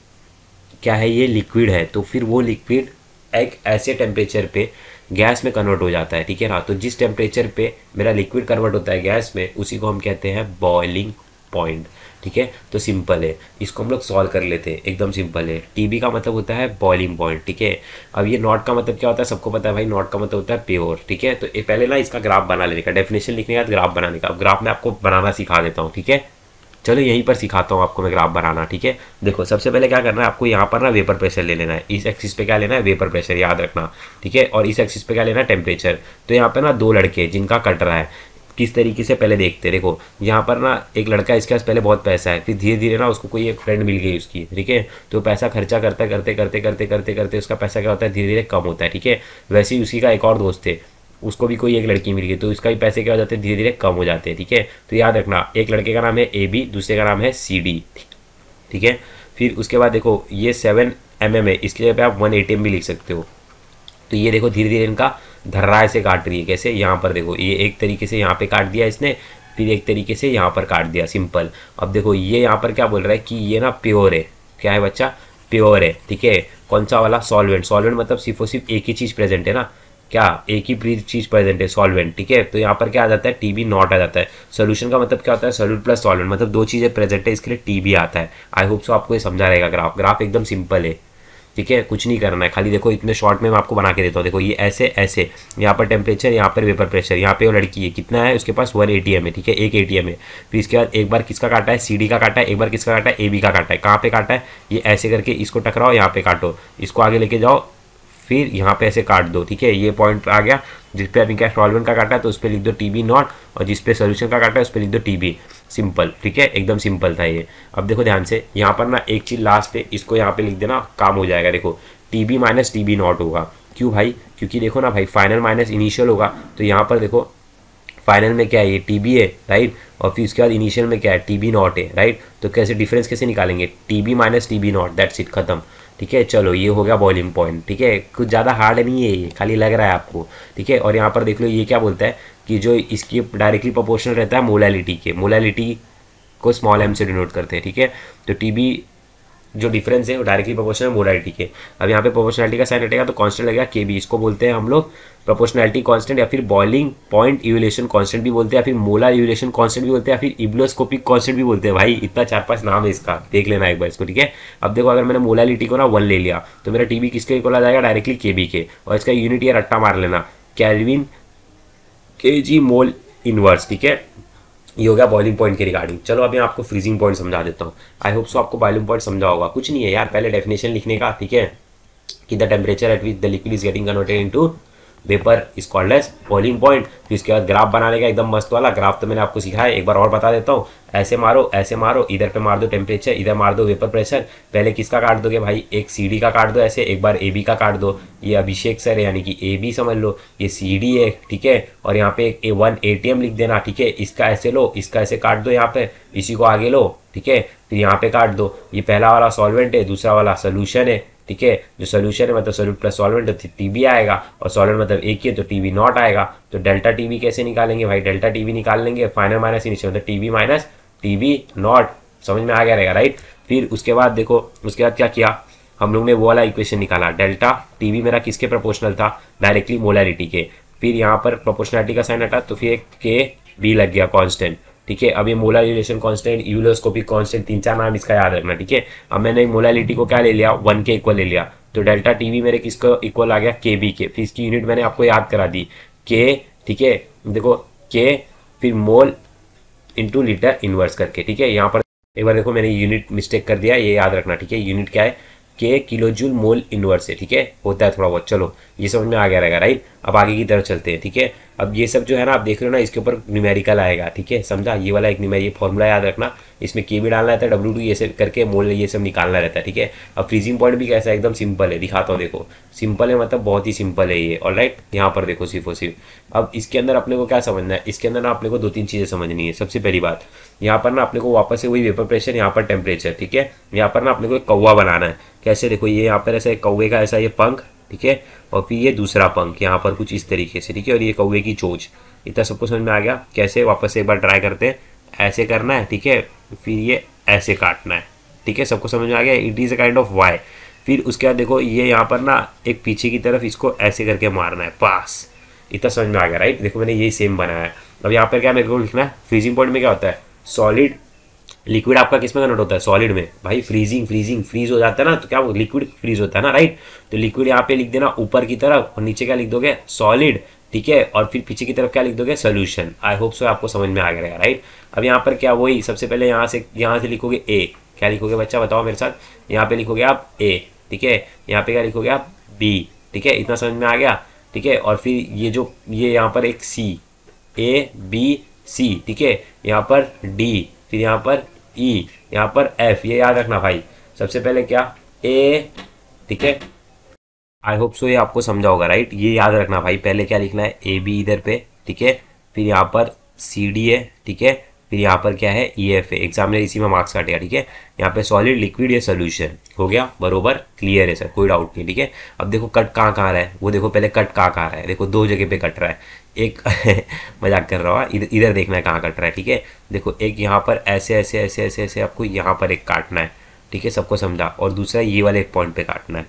क्या है ये लिक्विड है तो फिर वो लिक्विड एक ऐसे टेम्परेचर पे गैस में कन्वर्ट हो जाता है ठीक है ना तो जिस टेम्परेचर पे मेरा लिक्विड कन्वर्ट होता है गैस में उसी को हम कहते हैं बॉइलिंग पॉइंट ठीक है तो सिंपल है इसको हम लोग सॉल्व कर लेते हैं एकदम सिंपल है टीबी का मतलब होता है बॉइलिंग पॉइंट ठीक है अब ये नॉट का मतलब क्या होता है सबको पता है भाई नॉट का मतलब होता है प्योर ठीक है तो ये पहले ना इसका ग्राफ बना लेने का डेफिनेशन लिखने का ग्राफ बनाने का अब ग्राफ में आपको बनाना सिखा देता हूँ ठीक है चलो यहीं पर सिखाता हूँ आपको मैं ग्राफ बनाना ठीक है देखो सबसे पहले क्या करना है आपको यहाँ पर ना वेपर प्रेशर ले लेना है इस एक्सिस पे क्या लेना है वेपर प्रेशर याद रखना ठीक है और इस एक्सिस पे क्या लेना है टेम्परेचर तो यहाँ पर ना दो लड़के जिनका कट रहा है किस तरीके से पहले देखते देखो यहाँ पर ना एक लड़का इसके पास पहले बहुत पैसा है फिर धीरे धीरे ना उसको कोई एक फ्रेंड मिल गई उसकी ठीक है तो पैसा खर्चा करता करते करते करते करते करते उसका पैसा क्या होता है धीरे धीरे कम होता है ठीक है वैसे ही उसी का एक और दोस्त है उसको भी कोई एक लड़की मिल गई तो इसका भी पैसे क्या हो जाते हैं धीरे धीरे कम हो जाते हैं ठीक है तो याद रखना एक लड़के का नाम है ए बी दूसरे का नाम है सी डी ठीक है फिर उसके बाद देखो ये सेवन एम एम है इसके जगह पे आप वन ए टी एम भी लिख सकते हो तो ये देखो धीरे धीरे इनका धर्राए से काट रही है कैसे यहाँ पर देखो ये एक तरीके से यहाँ पे काट दिया इसने फिर एक तरीके से यहाँ पर काट दिया सिंपल अब देखो ये यहाँ पर क्या बोल रहा है कि ये ना प्योर है क्या है बच्चा प्योर है ठीक है कौन सा वाला सॉल्वेंट सॉल्वेंट मतलब सिर्फ और सिर्फ एक ही चीज़ प्रेजेंट है ना क्या एक ही चीज़ प्रेजेंट है सॉल्वेंट ठीक है तो यहाँ पर क्या आ जाता है टी बी नॉट आ जाता है सोल्यूशन का मतलब क्या होता है सोल्यूट प्लस सॉल्वेंट मतलब दो चीज़ें प्रेजेंट है इसके लिए टी बी आता है आई होप सो आपको ये समझा रहेगा ग्राफ ग्राफ एकदम सिंपल है ठीक है कुछ नहीं करना है खाली देखो इतने शॉर्ट में मैं आपको बना के देता हूँ देखो ये ऐसे ऐसे यहाँ पर टेम्परेचर यहाँ पर वेपर प्रेशर यहाँ पे वो लड़की है कितना है उसके पास वन ए है ठीक है एक ए है फिर इसके बाद एक बार किसका काटा है सी का काटा है एक बार किसका काटा है ए का काटा है कहाँ पे काटा है ये ऐसे करके इसको टकराओ यहाँ पे काटो इसको आगे लेके जाओ फिर यहाँ पे ऐसे काट दो ठीक है ये पॉइंट आ गया जिस पे अभी क्या सॉल्वेंट का काटा है तो उस पर लिख दो टी बी नॉट और जिस पे सोल्यूशन का काटा है उस पर लिख दो टी बी सिंपल ठीक है एकदम सिंपल था ये अब देखो ध्यान से यहाँ पर ना एक चीज़ लास्ट पे इसको यहाँ पे लिख देना काम हो जाएगा देखो T B minus T B nought होगा क्यों भाई क्योंकि देखो ना भाई फाइनल माइनस इनिशियल होगा तो यहाँ पर देखो फाइनल में क्या है ये टी बी है राइट और फिर उसके बाद इनिशियल में क्या है टी बी नॉट है राइट तो कैसे डिफरेंस कैसे निकालेंगे T B minus T B nought that's it खत्म ठीक है चलो ये हो गया बॉइलिंग पॉइंट ठीक है कुछ ज़्यादा हार्ड नहीं है ये खाली लग रहा है आपको ठीक है और यहाँ पर देख लो ये क्या बोलता है कि जो इसकी डायरेक्टली प्रोपोर्शनल रहता है मोलालिटी के मोलालिटी को स्मॉल एम से डिनोट करते हैं ठीक है तो टी बी जो डिफरेंस है वो डायरेक्टली प्रोपोर्शनल मोरालिटी के अब यहाँ पे प्रोपोर्शनलिटी का साइन हटेगा तो कांस्टेंट लगेगा के बी इसको बोलते हैं हम लोग प्रोपोर्शनलिटी कांस्टेंट या फिर बॉइलिंग पॉइंट इवोल्यूशन कांस्टेंट भी बोलते हैं या फिर मोलर इवोल्यूशन कांस्टेंट भी बोलते हैं या फिर इब्लोस्कोपिक कांस्टेंट भी बोलते हैं भाई इतना चार पांच नाम है इसका देख लेना एक बार इसको ठीक है अब देखो अगर मैंने मोलालिटी को ना वन ले लिया तो मेरा टीबी किसके बोला जाएगा डायरेक्टली के बी के और इसका यूनिट या रट्टा मार लेना कैलविन के जी मोल इनवर्स ठीक है ये हो गया बॉइलिंग पॉइंट के रिगार्डिंग चलो अभी आपको फ्रीजिंग पॉइंट समझा देता हूँ आई होप सो आपको बॉइलिंग पॉइंट समझा होगा कुछ नहीं है यार पहले डेफिनेशन लिखने का ठीक है कि the temperature at which the liquid is getting converted into vapour is called as boiling point फिर उसके बाद ग्राफ बनाने का एकदम मस्त वाला ग्राफ तो मैंने आपको सिखाया एक बार और बता देता हूँ ऐसे मारो ऐसे मारो इधर पे मार दो टेम्परेचर इधर मार दो वेपर प्रेशर पहले किसका काट दोगे भाई एक सीडी का काट दो ऐसे एक बार बी का काट दो ये अभिषेक सर है यानी कि ए बी समझ लो ये सी डी है ठीक है और यहाँ पे A one A T M लिख देना ठीक है इसका ऐसे लो इसका ऐसे काट दो यहाँ पे इसी को आगे लो ठीक है फिर यहाँ पे काट दो ये पहला वाला सॉल्वेंट है दूसरा वाला सोल्यूशन है ठीक है जो सोल्यूशन है मतलब सोल्यूट प्लस सॉल्वेंट तो टी बी आएगा और सॉल्वेंट मतलब एक ही है तो टी बी नॉट आएगा तो डेल्टा टी बी कैसे निकालेंगे भाई डेल्टा टी बी निकाल लेंगे फाइनल माइनस इनिशियल मतलब T B minus T B nought समझ में आ गया रहेगा राइट फिर उसके बाद देखो उसके बाद क्या किया हम लोग ने वो वाला इक्वेशन निकाला डेल्टा टी बी मेरा किसके प्रपोर्शनल था डायरेक्टली मोलैरिटी के फिर यहाँ पर प्रोपोर्शनलिटी का साइन हटा तो फिर एक के बी लग गया कांस्टेंट ठीक है अभी ये कॉन्स्टेंट यूलोस्कोपिक कॉन्स्टेंट तीन चार नाम इसका याद रखना ठीक है अब मैंने मोलालिटी को क्या ले लिया वन के इक्वल ले लिया तो डेल्टा टीवी मेरे किसको इक्वल आ गया के बी के फिर इसकी यूनिट मैंने आपको याद करा दी के ठीक है देखो के फिर मोल इंटू लीटर इन्वर्स करके ठीक है यहाँ पर एक बार देखो मैंने यूनिट मिस्टेक कर दिया ये याद रखना ठीक है यूनिट क्या है के किलोजूल मोल इनवर्स है ठीक है होता है थोड़ा बहुत चलो ये समझ में आ गया रहेगा राइट अब आगे की तरफ चलते हैं ठीक है अब ये सब जो है ना आप देख रहे हो ना इसके ऊपर न्यूमेरिकल आएगा ठीक है समझा ये वाला एक न्यूमेरिकल फॉर्मूला याद रखना इसमें के भी डालना रहता है डब्ल्यू टू ये सब करके मोल ये सब निकालना रहता है ठीक है अब फ्रीजिंग पॉइंट भी कैसा एकदम सिंपल है दिखाता हूँ देखो सिंपल है मतलब बहुत ही सिंपल है ये और राइट यहाँ पर देखो सिर्फ और सिर्फ अब इसके अंदर अपने को क्या समझना है इसके अंदर ना अपने को दो तीन चीज़ें समझनी है सबसे पहली बात यहाँ पर ना अपने को वापस से वही वेपर प्रेशर यहाँ पर टेम्परेचर ठीक है यहाँ पर ना अपने को एक कौवा बनाना है कैसे देखो ये यहाँ पर ऐसा कौवे का ऐसा ये पंख ठीक है और फिर ये दूसरा पंख यहाँ पर कुछ इस तरीके से ठीक है और ये कौवे की चोच इतना सबको समझ में आ गया कैसे वापस एक बार ट्राई करते हैं ऐसे करना है ठीक है फिर ये ऐसे काटना है ठीक है सबको समझ में आ गया it is a kind of why फिर उसके बाद देखो ये यहाँ पर ना एक पीछे की तरफ इसको ऐसे करके मारना है पास इतना समझ में आ गया राइट देखो मैंने यही सेम बनाया है अब यहाँ पर क्या मेरे को लिखना है फ्रीजिंग पॉइंट में क्या होता है सॉलिड लिक्विड आपका किस में कन्वर्ट होता है सॉलिड में भाई फ्रीजिंग फ्रीजिंग फ्रीज हो जाता है ना तो क्या लिक्विड फ्रीज होता है ना राइट तो लिक्विड यहाँ पे लिख देना ऊपर की तरफ और नीचे क्या लिख दोगे सॉलिड ठीक है और फिर पीछे की तरफ क्या लिख दोगे सोल्यूशन आई होप सो आपको समझ में आ गया राइट अब यहाँ पर क्या वही सबसे पहले यहाँ से यहाँ से लिखोगे ए क्या लिखोगे बच्चा बताओ मेरे साथ यहाँ पे लिखोगे आप ए ठीक है यहाँ पे क्या लिखोगे आप बी ठीक है इतना समझ में आ गया ठीक है और फिर ये जो ये यहाँ पर एक सी ए बी सी ठीक है यहाँ पर डी फिर यहाँ पर ई e, यहाँ पर एफ ये याद रखना भाई सबसे पहले क्या ए ठीक है आई होप सो ये आपको समझा होगा राइट ये याद रखना भाई पहले क्या लिखना है ए बी इधर पे ठीक है फिर यहाँ पर सी डी ए ठीक है फिर यहाँ पर क्या है ई एफ ए एग्जाम ने इसी में मार्क्स काटेगा ठीक है यहाँ पे सॉलिड लिक्विड या सोल्यूशन हो गया बरोबर क्लियर है सर कोई डाउट नहीं ठीक है अब देखो कट कहाँ कहाँ रहा है वो देखो पहले कट कहाँ कहाँ रहा है देखो दो जगह पे कट रहा है एक मजाक कर रहा हूँ इधर इधर देखना है कहाँ कट रहा है ठीक है देखो एक यहाँ पर ऐसे ऐसे ऐसे ऐसे ऐसे आपको यहाँ पर एक काटना है ठीक है सबको समझा और दूसरा ये वाले एक पॉइंट पे काटना है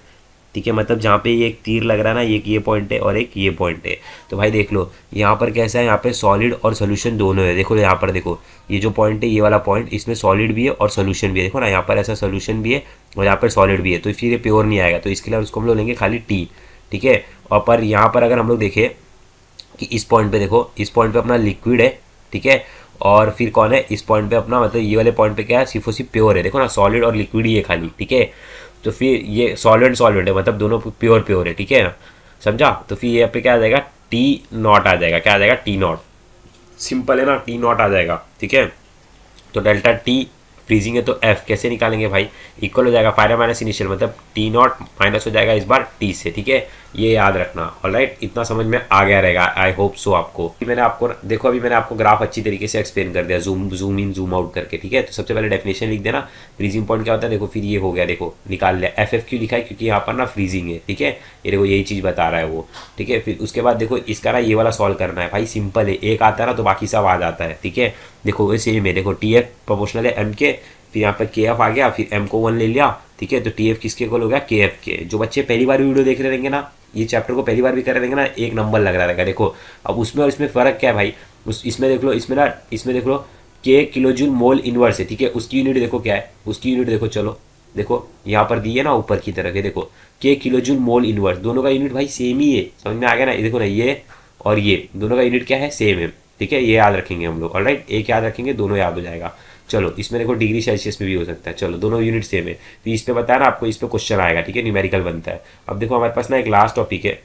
ठीक है मतलब जहाँ पे ये एक तीर लग रहा है ना एक ये पॉइंट है और एक ये पॉइंट है तो भाई देख लो यहाँ पर कैसा है यहाँ पे सॉलिड और सोल्यूशन दोनों है देखो यहाँ पर देखो ये जो पॉइंट है ये वाला पॉइंट इसमें सॉलिड भी है और सोल्यूशन भी है देखो ना यहाँ पर ऐसा सोल्यूशन भी है और यहाँ पर सॉलिड भी है तो फिर ये प्योर नहीं आएगा तो इसके लिए उसको हम लोग लेंगे खाली टी ठीक है और पर यहाँ पर अगर हम लोग देखें कि इस पॉइंट पे देखो इस पॉइंट पे अपना लिक्विड है ठीक है और फिर कौन है इस पॉइंट पे अपना मतलब ये वाले पॉइंट पे क्या है सिर्फ सिर्फ प्योर है देखो ना सॉलिड और लिक्विड ही है खाली ठीक है तो फिर ये सॉलिड सॉलिड है मतलब दोनों प्योर प्योर है ठीक है ना समझा तो फिर यहाँ पे क्या आ जाएगा टी नॉट आ जाएगा क्या आ जाएगा टी नॉट सिंपल है ना टी नॉट आ जाएगा ठीक है तो डेल्टा टी फ्रीजिंग है तो एफ कैसे निकालेंगे भाई इक्वल हो जाएगा फाइनल माइनस इनिशियल मतलब टी नॉट माइनस हो जाएगा इस बार टी से ठीक है ये याद रखना ऑलराइट इतना समझ में आ गया रहेगा आई होप सो आपको मैंने आपको देखो अभी मैंने आपको ग्राफ अच्छी तरीके से एक्सप्लेन कर दिया zoom zoom in zoom out करके ठीक है तो सबसे पहले डेफिनेशन लिख देना फ्रीजिंग पॉइंट क्या होता है देखो फिर ये हो गया देखो निकाल लिया एफ एफ क्यू लिखा है क्योंकि यहाँ पर ना फ्रीजिंग है ठीक है ये देखो यही चीज़ बता रहा है वो ठीक है फिर उसके बाद देखो इसका ना ये वाला सॉल्व करना है भाई सिंपल है एक आता है ना तो बाकी सब आ जाता है ठीक है देखो वैसे ही मेरे देखो टी एफ प्रमोशनल है एम के फिर यहाँ पर के एफ आ गया फिर एम को वन ले लिया ठीक है तो टी एफ किसके इक्वल हो गया के एफ के जो बच्चे पहली बार वीडियो देख रहे रहेंगे ना ये चैप्टर को पहली बार भी कर रहे ना एक नंबर लग रहा रहेगा देखो अब उसमें और इसमें फ़र्क क्या है भाई उस इसमें देख लो इसमें ना इसमें देख लो के किलोजूल मोल इन्वर्स है ठीक है उसकी यूनिट देखो क्या है उसकी यूनिट देखो चलो देखो यहाँ पर दी है ना ऊपर की तरफ ये देखो के किलोजूल मोल इन्वर्स दोनों का यूनिट भाई सेम ही है समझ में आ गया ना ये देखो ना ये और ये दोनों का यूनिट क्या है सेम है ठीक है ये याद रखेंगे हम लोग और राइट एक याद रखेंगे दोनों याद हो जाएगा चलो इसमें देखो डिग्री सेल्सियस में भी हो सकता है चलो दोनों यूनिट सेम है तो इस पर बताया ना आपको इस पर क्वेश्चन आएगा ठीक है न्यूमेरिकल बनता है अब देखो हमारे पास ना एक लास्ट टॉपिक है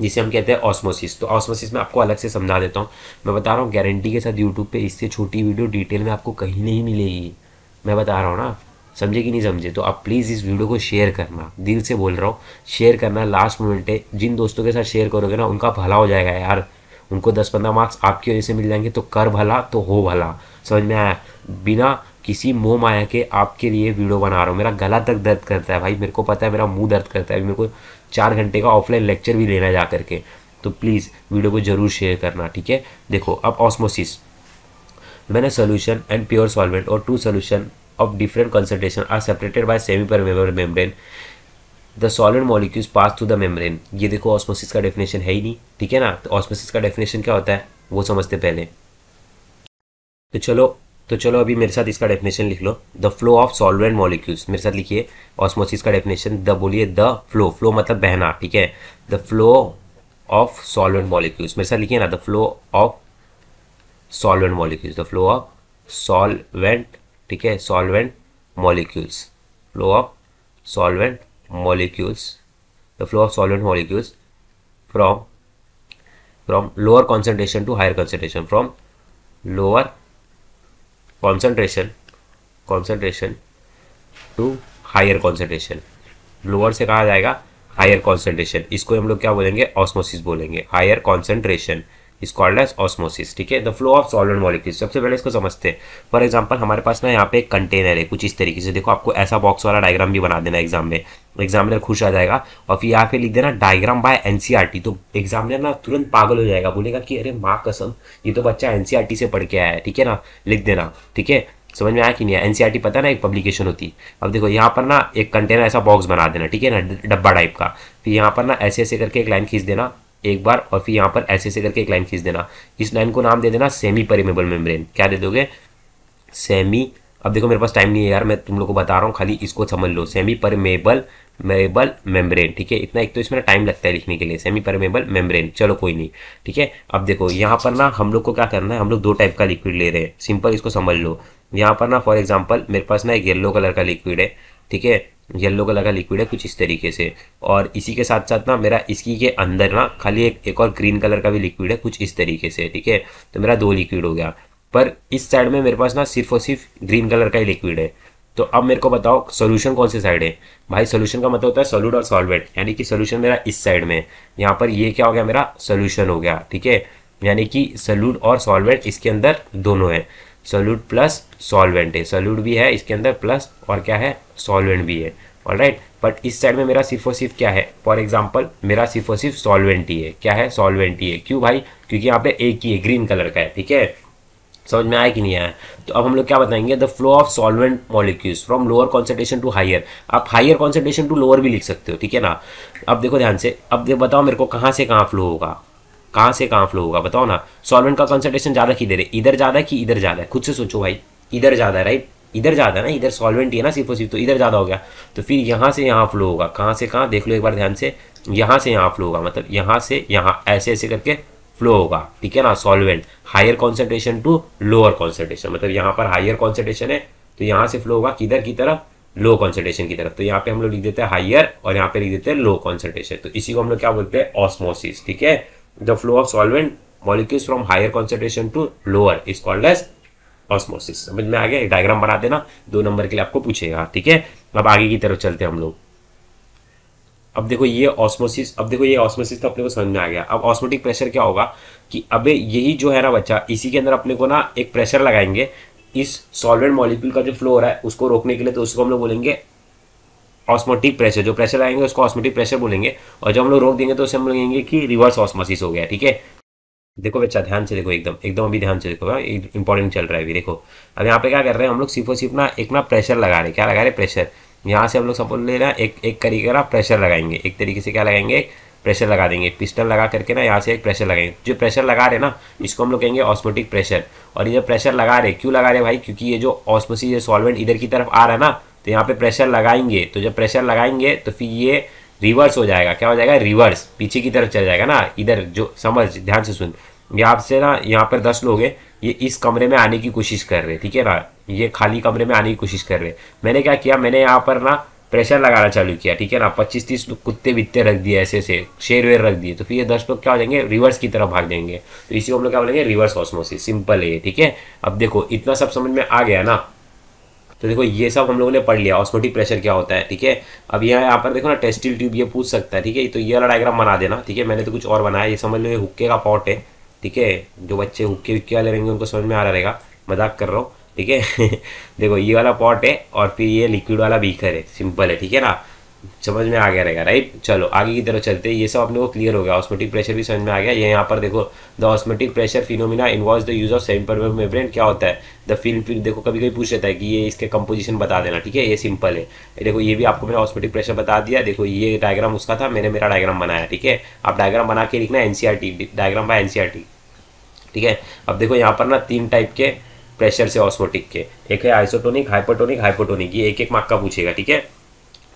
जिसे हम कहते हैं ऑस्मोसिस तो ऑस्मोसिस में आपको अलग से समझा देता हूँ मैं बता रहा हूँ गारंटी के साथ यूट्यूब पे इससे छोटी वीडियो डिटेल में आपको कहीं नहीं मिलेगी मैं बता रहा हूँ ना समझे कि नहीं समझे तो आप प्लीज़ इस वीडियो को शेयर करना दिल से बोल रहा हूँ शेयर करना लास्ट मोमेंट है जिन दोस्तों के साथ शेयर करोगे ना उनका भला हो जाएगा यार उनको दस पंद्रह मार्क्स आपकी वजह से मिल जाएंगे तो कर भला तो हो भला समझ में आया बिना किसी मोह माया के आपके लिए वीडियो बना रहा हूँ मेरा गला तक दर्द करता है भाई मेरे को पता है मेरा मुंह दर्द करता है मेरे को चार घंटे का ऑफलाइन लेक्चर भी लेना जा करके तो प्लीज़ वीडियो को ज़रूर शेयर करना ठीक है देखो अब ऑस्मोसिस मैंने सोल्यूशन एंड प्योर सॉल्वेंट और two solution different different are separated separated semi semipermeable membrane the solid molecules pass through the membrane ये देखो ऑस्मोसिस का डेफिनेशन है ही नहीं ठीक है ना तो ऑस्मोसिस का डेफिनेशन क्या होता है वो समझते पहले तो चलो तो चलो अभी मेरे साथ इसका डेफिनेशन लिख लो the flow of solvent molecules मेरे साथ लिखिए ऑस्मोसिस का डेफिनेशन द बोलिए द फ्लो फ्लो मतलब बहना ठीक है the flow of solvent molecules मेरे साथ लिखिए ना the flow of solvent molecules the flow of solvent ठीक है solvent molecules flow of solvent molecules the flow of solvent molecules from from lower concentration to higher concentration from lower concentration concentration to higher concentration lower से कहा जाएगा higher concentration इसको हम लोग क्या बोलेंगे ऑस्मोसिस बोलेंगे higher concentration is called as osmosis ठीक है the flow of solid molecule सबसे पहले इसको समझते हैं फॉर एग्जाम्पल हमारे पास ना यहाँ पे एक कंटेनर है कुछ इस तरीके से देखो आपको ऐसा बॉक्स वाला डायग्राम भी बना देना एग्जाम में एग्जामिनर खुश आ जाएगा और फिर यहाँ पे लिख देना डायग्राम बाय एनसीईआरटी तो एग्जामिनर ना तुरंत पागल हो जाएगा बोलेगा कि अरे माँ कसम ये तो बच्चा एनसीईआरटी e से पढ़ के आया है ठीक है ना लिख देना ठीक है समझ में आया कि नहीं एनसीईआरटी e पता ना एक पब्लिकेशन होती है अब देखो यहाँ पर ना एक कंटेनर ऐसा बॉक्स बना देना ठीक है ना डब्बा टाइप का फिर यहाँ पर ना ऐसे ऐसे करके एक लाइन खींच देना एक बार और फिर यहाँ पर ऐसे ऐसे करके एक लाइन खींच देना इस लाइन को नाम दे देना सेमी परिमेबल मेम्ब्रेन क्या दे दोगे सेमी अब देखो मेरे पास टाइम नहीं है यार मैं तुम लोग को बता रहा हूँ खाली इसको समझ लो सेमी परमेबल मेबल मेम्ब्रेन ठीक है इतना एक तो इसमें टाइम लगता है लिखने के लिए सेमी परमेबल मेम्ब्रेन चलो कोई नहीं ठीक है अब देखो यहाँ पर ना हम लोग को क्या करना है हम लोग दो टाइप का लिक्विड ले रहे हैं सिंपल इसको समझ लो यहाँ पर ना फॉर एग्जाम्पल मेरे पास ना एक येल्लो कलर का लिक्विड है ठीक है येल्लो कलर का लिक्विड है कुछ इस तरीके से और इसी के साथ साथ ना मेरा इसकी के अंदर ना खाली एक एक और ग्रीन कलर का भी लिक्विड है कुछ इस तरीके से ठीक है तो मेरा दो लिक्विड हो गया पर इस साइड में मेरे पास ना सिर्फ और सिर्फ ग्रीन कलर का ही लिक्विड है तो अब मेरे को बताओ सोल्यूशन कौन सी साइड है भाई सोल्यूशन का मतलब होता है सोल्यूड और सॉल्वेंट यानी कि सोल्यूशन मेरा इस साइड में है यहाँ पर ये क्या हो गया मेरा सोल्यूशन हो गया ठीक है यानी कि सल्यूड और सॉल्वेंट इसके अंदर दोनों है सल्यूड प्लस सॉल्वेंट है सल्यूड भी है इसके अंदर प्लस और क्या है सॉल्वेंट भी है ऑल राइट बट इस साइड में मेरा सिर्फ और सिर्फ क्या है फॉर एग्जाम्पल मेरा सिर्फ और सिर्फ सॉल्वेंट ही है क्या है सॉल्वेंट ही है क्यों भाई क्योंकि यहाँ पे एक ही है ग्रीन कलर का है ठीक है समझ में आया कि नहीं आया तो अब हम लोग क्या बताएंगे the flow of solvent molecules from lower concentration to higher आप हायर कॉन्सेंट्रेशन टू लोअर भी लिख सकते हो ठीक है ना अब देखो ध्यान से अब बताओ मेरे को कहाँ से कहाँ फ्लो होगा कहाँ से कहाँ फ्लो होगा बताओ ना सॉल्वेंट का कॉन्सेंट्रेशन ज़्यादा किधर है इधर ज़्यादा कि इधर ज़्यादा है खुद से सोचो भाई इधर ज़्यादा है राइट इधर ज़्यादा ना इधर सॉल्वेंट ही है ना सिर्फ और सिर्फ तो इधर ज़्यादा हो गया तो फिर यहाँ से यहाँ फ्लो होगा कहाँ से कहाँ देख लो एक बार ध्यान से यहाँ से यहाँ फ्लो होगा मतलब यहाँ से यहाँ ऐसे ऐसे करके फ्लो होगा ठीक है ना solvent higher concentration to lower concentration मतलब यहां पर हायर कॉन्सेंट्रेशन है तो यहां से फ्लो होगा किधर की तरफ लो कॉन्सेंट्रेशन की तरफ तो यहाँ पे हम लोग लिख देते हैं हायर और यहाँ पे लिख देते हैं लो कॉन्सेंट्रेशन तो इसी को हम लोग क्या बोलते हैं ऑस्मोसिस ठीक है the flow of solvent molecules from higher concentration to lower is called as osmosis समझ में आ गया डायग्राम बना देना दो नंबर के लिए आपको पूछेगा ठीक है अब आगे की तरफ चलते हैं हम लोग अब देखो ये ऑस्मोसिस अब देखो ये ऑस्मोसिस तो अपने को समझ में आ गया अब ऑस्मोटिक प्रेशर क्या होगा कि अबे यही जो है ना बच्चा इसी के अंदर अपने को ना एक प्रेशर लगाएंगे इस सॉल्वेंट मॉलिक्यूल का जो फ्लो हो रहा है उसको रोकने के लिए तो उसको हम लोग बोलेंगे ऑस्मोटिक प्रेशर जो प्रेशर लगाएंगे उसको ऑस्मोटिक प्रेशर बोलेंगे और जब हम लोग रोक देंगे तो उसे हम बोलेंगे कि रिवर्स ऑस्मोसिस हो गया ठीक है देखो बच्चा ध्यान से देखो एकदम एकदम अभी ध्यान से देखो इंपॉर्टेंट हाँ, चल रहा है अभी देखो अब यहाँ पे क्या कर रहे हैं हम लोग सिर्फ और सिर्फ ना एक ना प्रेशर लगा रहे क्या लगा रहे प्रेशर यहाँ से हम लोग सपोज ले रहे एक एक तरीके का प्रेशर लगाएंगे एक तरीके से क्या लगाएंगे एक प्रेशर लगा देंगे पिस्टन लगा करके ना यहाँ से एक प्रेशर लगाएंगे जो प्रेशर लगा रहे ना इसको हम लोग कहेंगे ऑस्मोटिक प्रेशर और ये जो प्रेशर लगा रहे क्यों लगा रहे भाई क्योंकि ये जो ऑस्मोसिस ये सॉल्वेंट इधर की तरफ आ रहा है ना तो यहाँ पे प्रेशर लगाएंगे तो जब प्रेशर लगाएंगे तो फिर ये रिवर्स हो जाएगा क्या हो जाएगा रिवर्स पीछे की तरफ चल जाएगा ना इधर जो समझ ध्यान से सुन यहाँ से ना यहाँ पर दस लोग हैं ये इस कमरे में आने की कोशिश कर रहे हैं ठीक है ना ये खाली कमरे में आने की कोशिश कर रहे हैं मैंने क्या किया मैंने यहाँ पर ना प्रेशर लगाना चालू किया ठीक है ना पच्चीस तीस कुत्ते बित्ते रख दिए ऐसे ऐसे शेर वेर रख दिए तो फिर ये दस लोग क्या हो जाएंगे रिवर्स की तरफ भाग जाएंगे तो इसी को हम लोग क्या बोलेंगे रिवर्स ऑस्मोसिस सिंपल है ठीक है अब देखो इतना सब समझ में आ गया ना तो देखो ये सब हम लोगों ने पढ़ लिया ऑस्मोटिक प्रेशर क्या होता है ठीक है अब यहाँ यहाँ पर देखो ना टेस्टिल ट्यूब ये पूछ सकता है ठीक है तो ये वाला डायग्राम बना देना ठीक है मैंने तो कुछ और बनाया ये समझ लो ये हुक्के का पॉट है ठीक है जो बच्चे हुक्के हुक्के वाले रहेंगे उनको समझ में आ रहा रहेगा मजाक कर रहा हूँ ठीक है देखो ये वाला पॉट है और फिर ये लिक्विड वाला बीकर है सिंपल है ठीक है ना समझ में आ गया रहेगा राइट चलो आगे की तरफ चलते ये सब अपने को क्लियर हो गया ऑस्मेटिक प्रेशर भी समझ में आ गया ये यहाँ पर देखो the osmotic pressure phenomena involve the use of semi membrane क्या होता है द फिल्म फिर देखो कभी कभी पूछ लेता है कि ये इसके कंपोजिशन बता देना ठीक है ये सिंपल है ये देखो ये भी आपको मैंने ऑस्मेटिक प्रेशर बता दिया देखो ये डायग्राम उसका था मैंने मेरा डायग्राम बनाया ठीक है आप डायग्राम बना के लिखना टी डायग्राम बाय एन ठीक है अब देखो यहाँ पर ना तीन टाइप के प्रेशर से ऑस्मोटिक के एक है आइसोटोनिक हाइपोटोनिक हाइपोटोनिक ये एक एक मार्क का पूछेगा ठीक है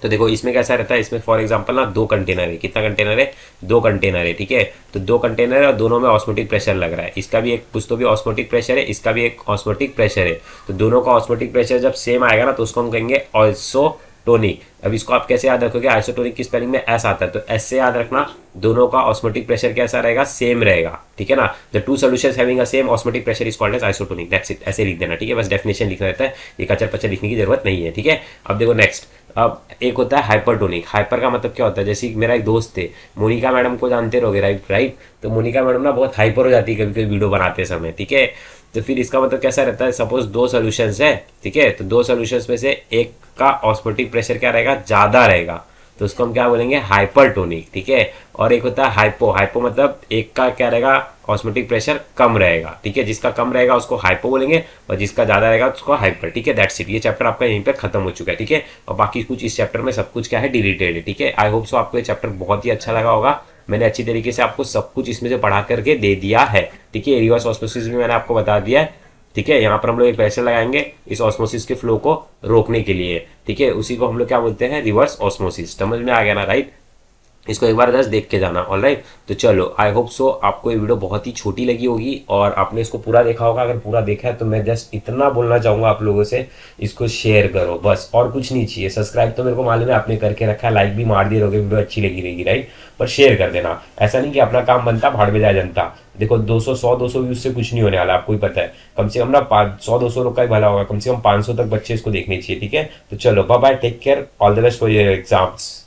तो देखो इसमें कैसा रहता है इसमें फॉर एग्जाम्पल ना दो कंटेनर है कितना कंटेनर है दो कंटेनर है ठीक है तो दो कंटेनर है और दोनों में ऑस्मोटिक प्रेशर लग रहा है इसका भी एक कुछ तो भी ऑस्मोटिक प्रेशर है इसका भी एक ऑस्मोटिक प्रेशर है तो दोनों का ऑस्मोटिक प्रेशर जब सेम आएगा ना तो उसको हम कहेंगे ऑल्सो टोनिक अब इसको आप कैसे याद रखोगे आइसोटोनिक की स्पेलिंग में एस आता है तो एस से याद रखना दोनों का ऑस्मोटिक प्रेशर कैसा रहेगा सेम रहेगा ठीक है ना the two solution having a same osmotic pressure is called as isotonic that's it ऐसे लिख देना ठीक है बस डेफिनेशन लिखना रहता है ये कचर पचर लिखने की जरूरत नहीं है ठीक है अब देखो नेक्स्ट अब एक होता है हाइपरटोनिक हाइपर का मतलब क्या होता है जैसे मेरा एक दोस्त थे मोनिका मैडम को जानते रहोगे राइट राइट तो मोनिका मैडम ना बहुत हाइपर हो जाती है कभी कभी वीडियो बनाते समय ठीक है तो फिर इसका मतलब कैसा रहता है सपोज दो सोल्यूशंस है ठीक है तो दो सोल्यूशंस में से एक का ऑस्पोटिक प्रेशर क्या रहेगा ज़्यादा रहेगा तो उसको हम क्या बोलेंगे हाइपरटोनिक ठीक है और एक होता है हाइपो हाइपो मतलब एक का क्या रहेगा ऑस्मेटिक प्रेशर कम रहेगा ठीक है जिसका कम रहेगा उसको हाइपो बोलेंगे और जिसका ज़्यादा रहेगा उसको हाइपर ठीक है दैट्स इट ये चैप्टर आपका यहीं पर खत्म हो चुका है ठीक है और बाकी कुछ इस चैप्टर में सब कुछ क्या है डिलीटेड है ठीक है आई होप सो आपको ये चैप्टर बहुत ही अच्छा लगा होगा मैंने अच्छी तरीके से आपको सब कुछ इसमें से पढ़ा करके दे दिया है ठीक है रिवर्स ऑस्पेसिस भी मैंने आपको बता दिया है ठीक है यहाँ पर हम लोग एक प्रेशर लगाएंगे इस ऑस्मोसिस के फ्लो को रोकने के लिए ठीक है उसी को हम लोग क्या बोलते हैं रिवर्स ऑस्मोसिस समझ में आ गया ना राइट इसको एक बार दस देख के जाना ऑल राइट तो चलो आई होप सो आपको ये वीडियो बहुत ही छोटी लगी होगी और आपने इसको पूरा देखा होगा अगर पूरा देखा है तो मैं जस्ट इतना बोलना चाहूंगा आप लोगों से इसको शेयर करो बस और कुछ नहीं चाहिए सब्सक्राइब तो मेरे को मालूम है आपने करके रखा है लाइक भी मार दिए रहोगे वीडियो अच्छी लगी रहेगी राइट पर शेयर कर देना ऐसा नहीं कि अपना काम बनता भाड़ में जाए जनता देखो 200 100 200 व्यूज से कुछ नहीं होने वाला आपको ही पता है कम से कम ना पाँच सौ दो सौ का ही भला होगा कम से कम 500 तक बच्चे इसको देखने चाहिए ठीक है तो चलो bye bye take care all the best for your exams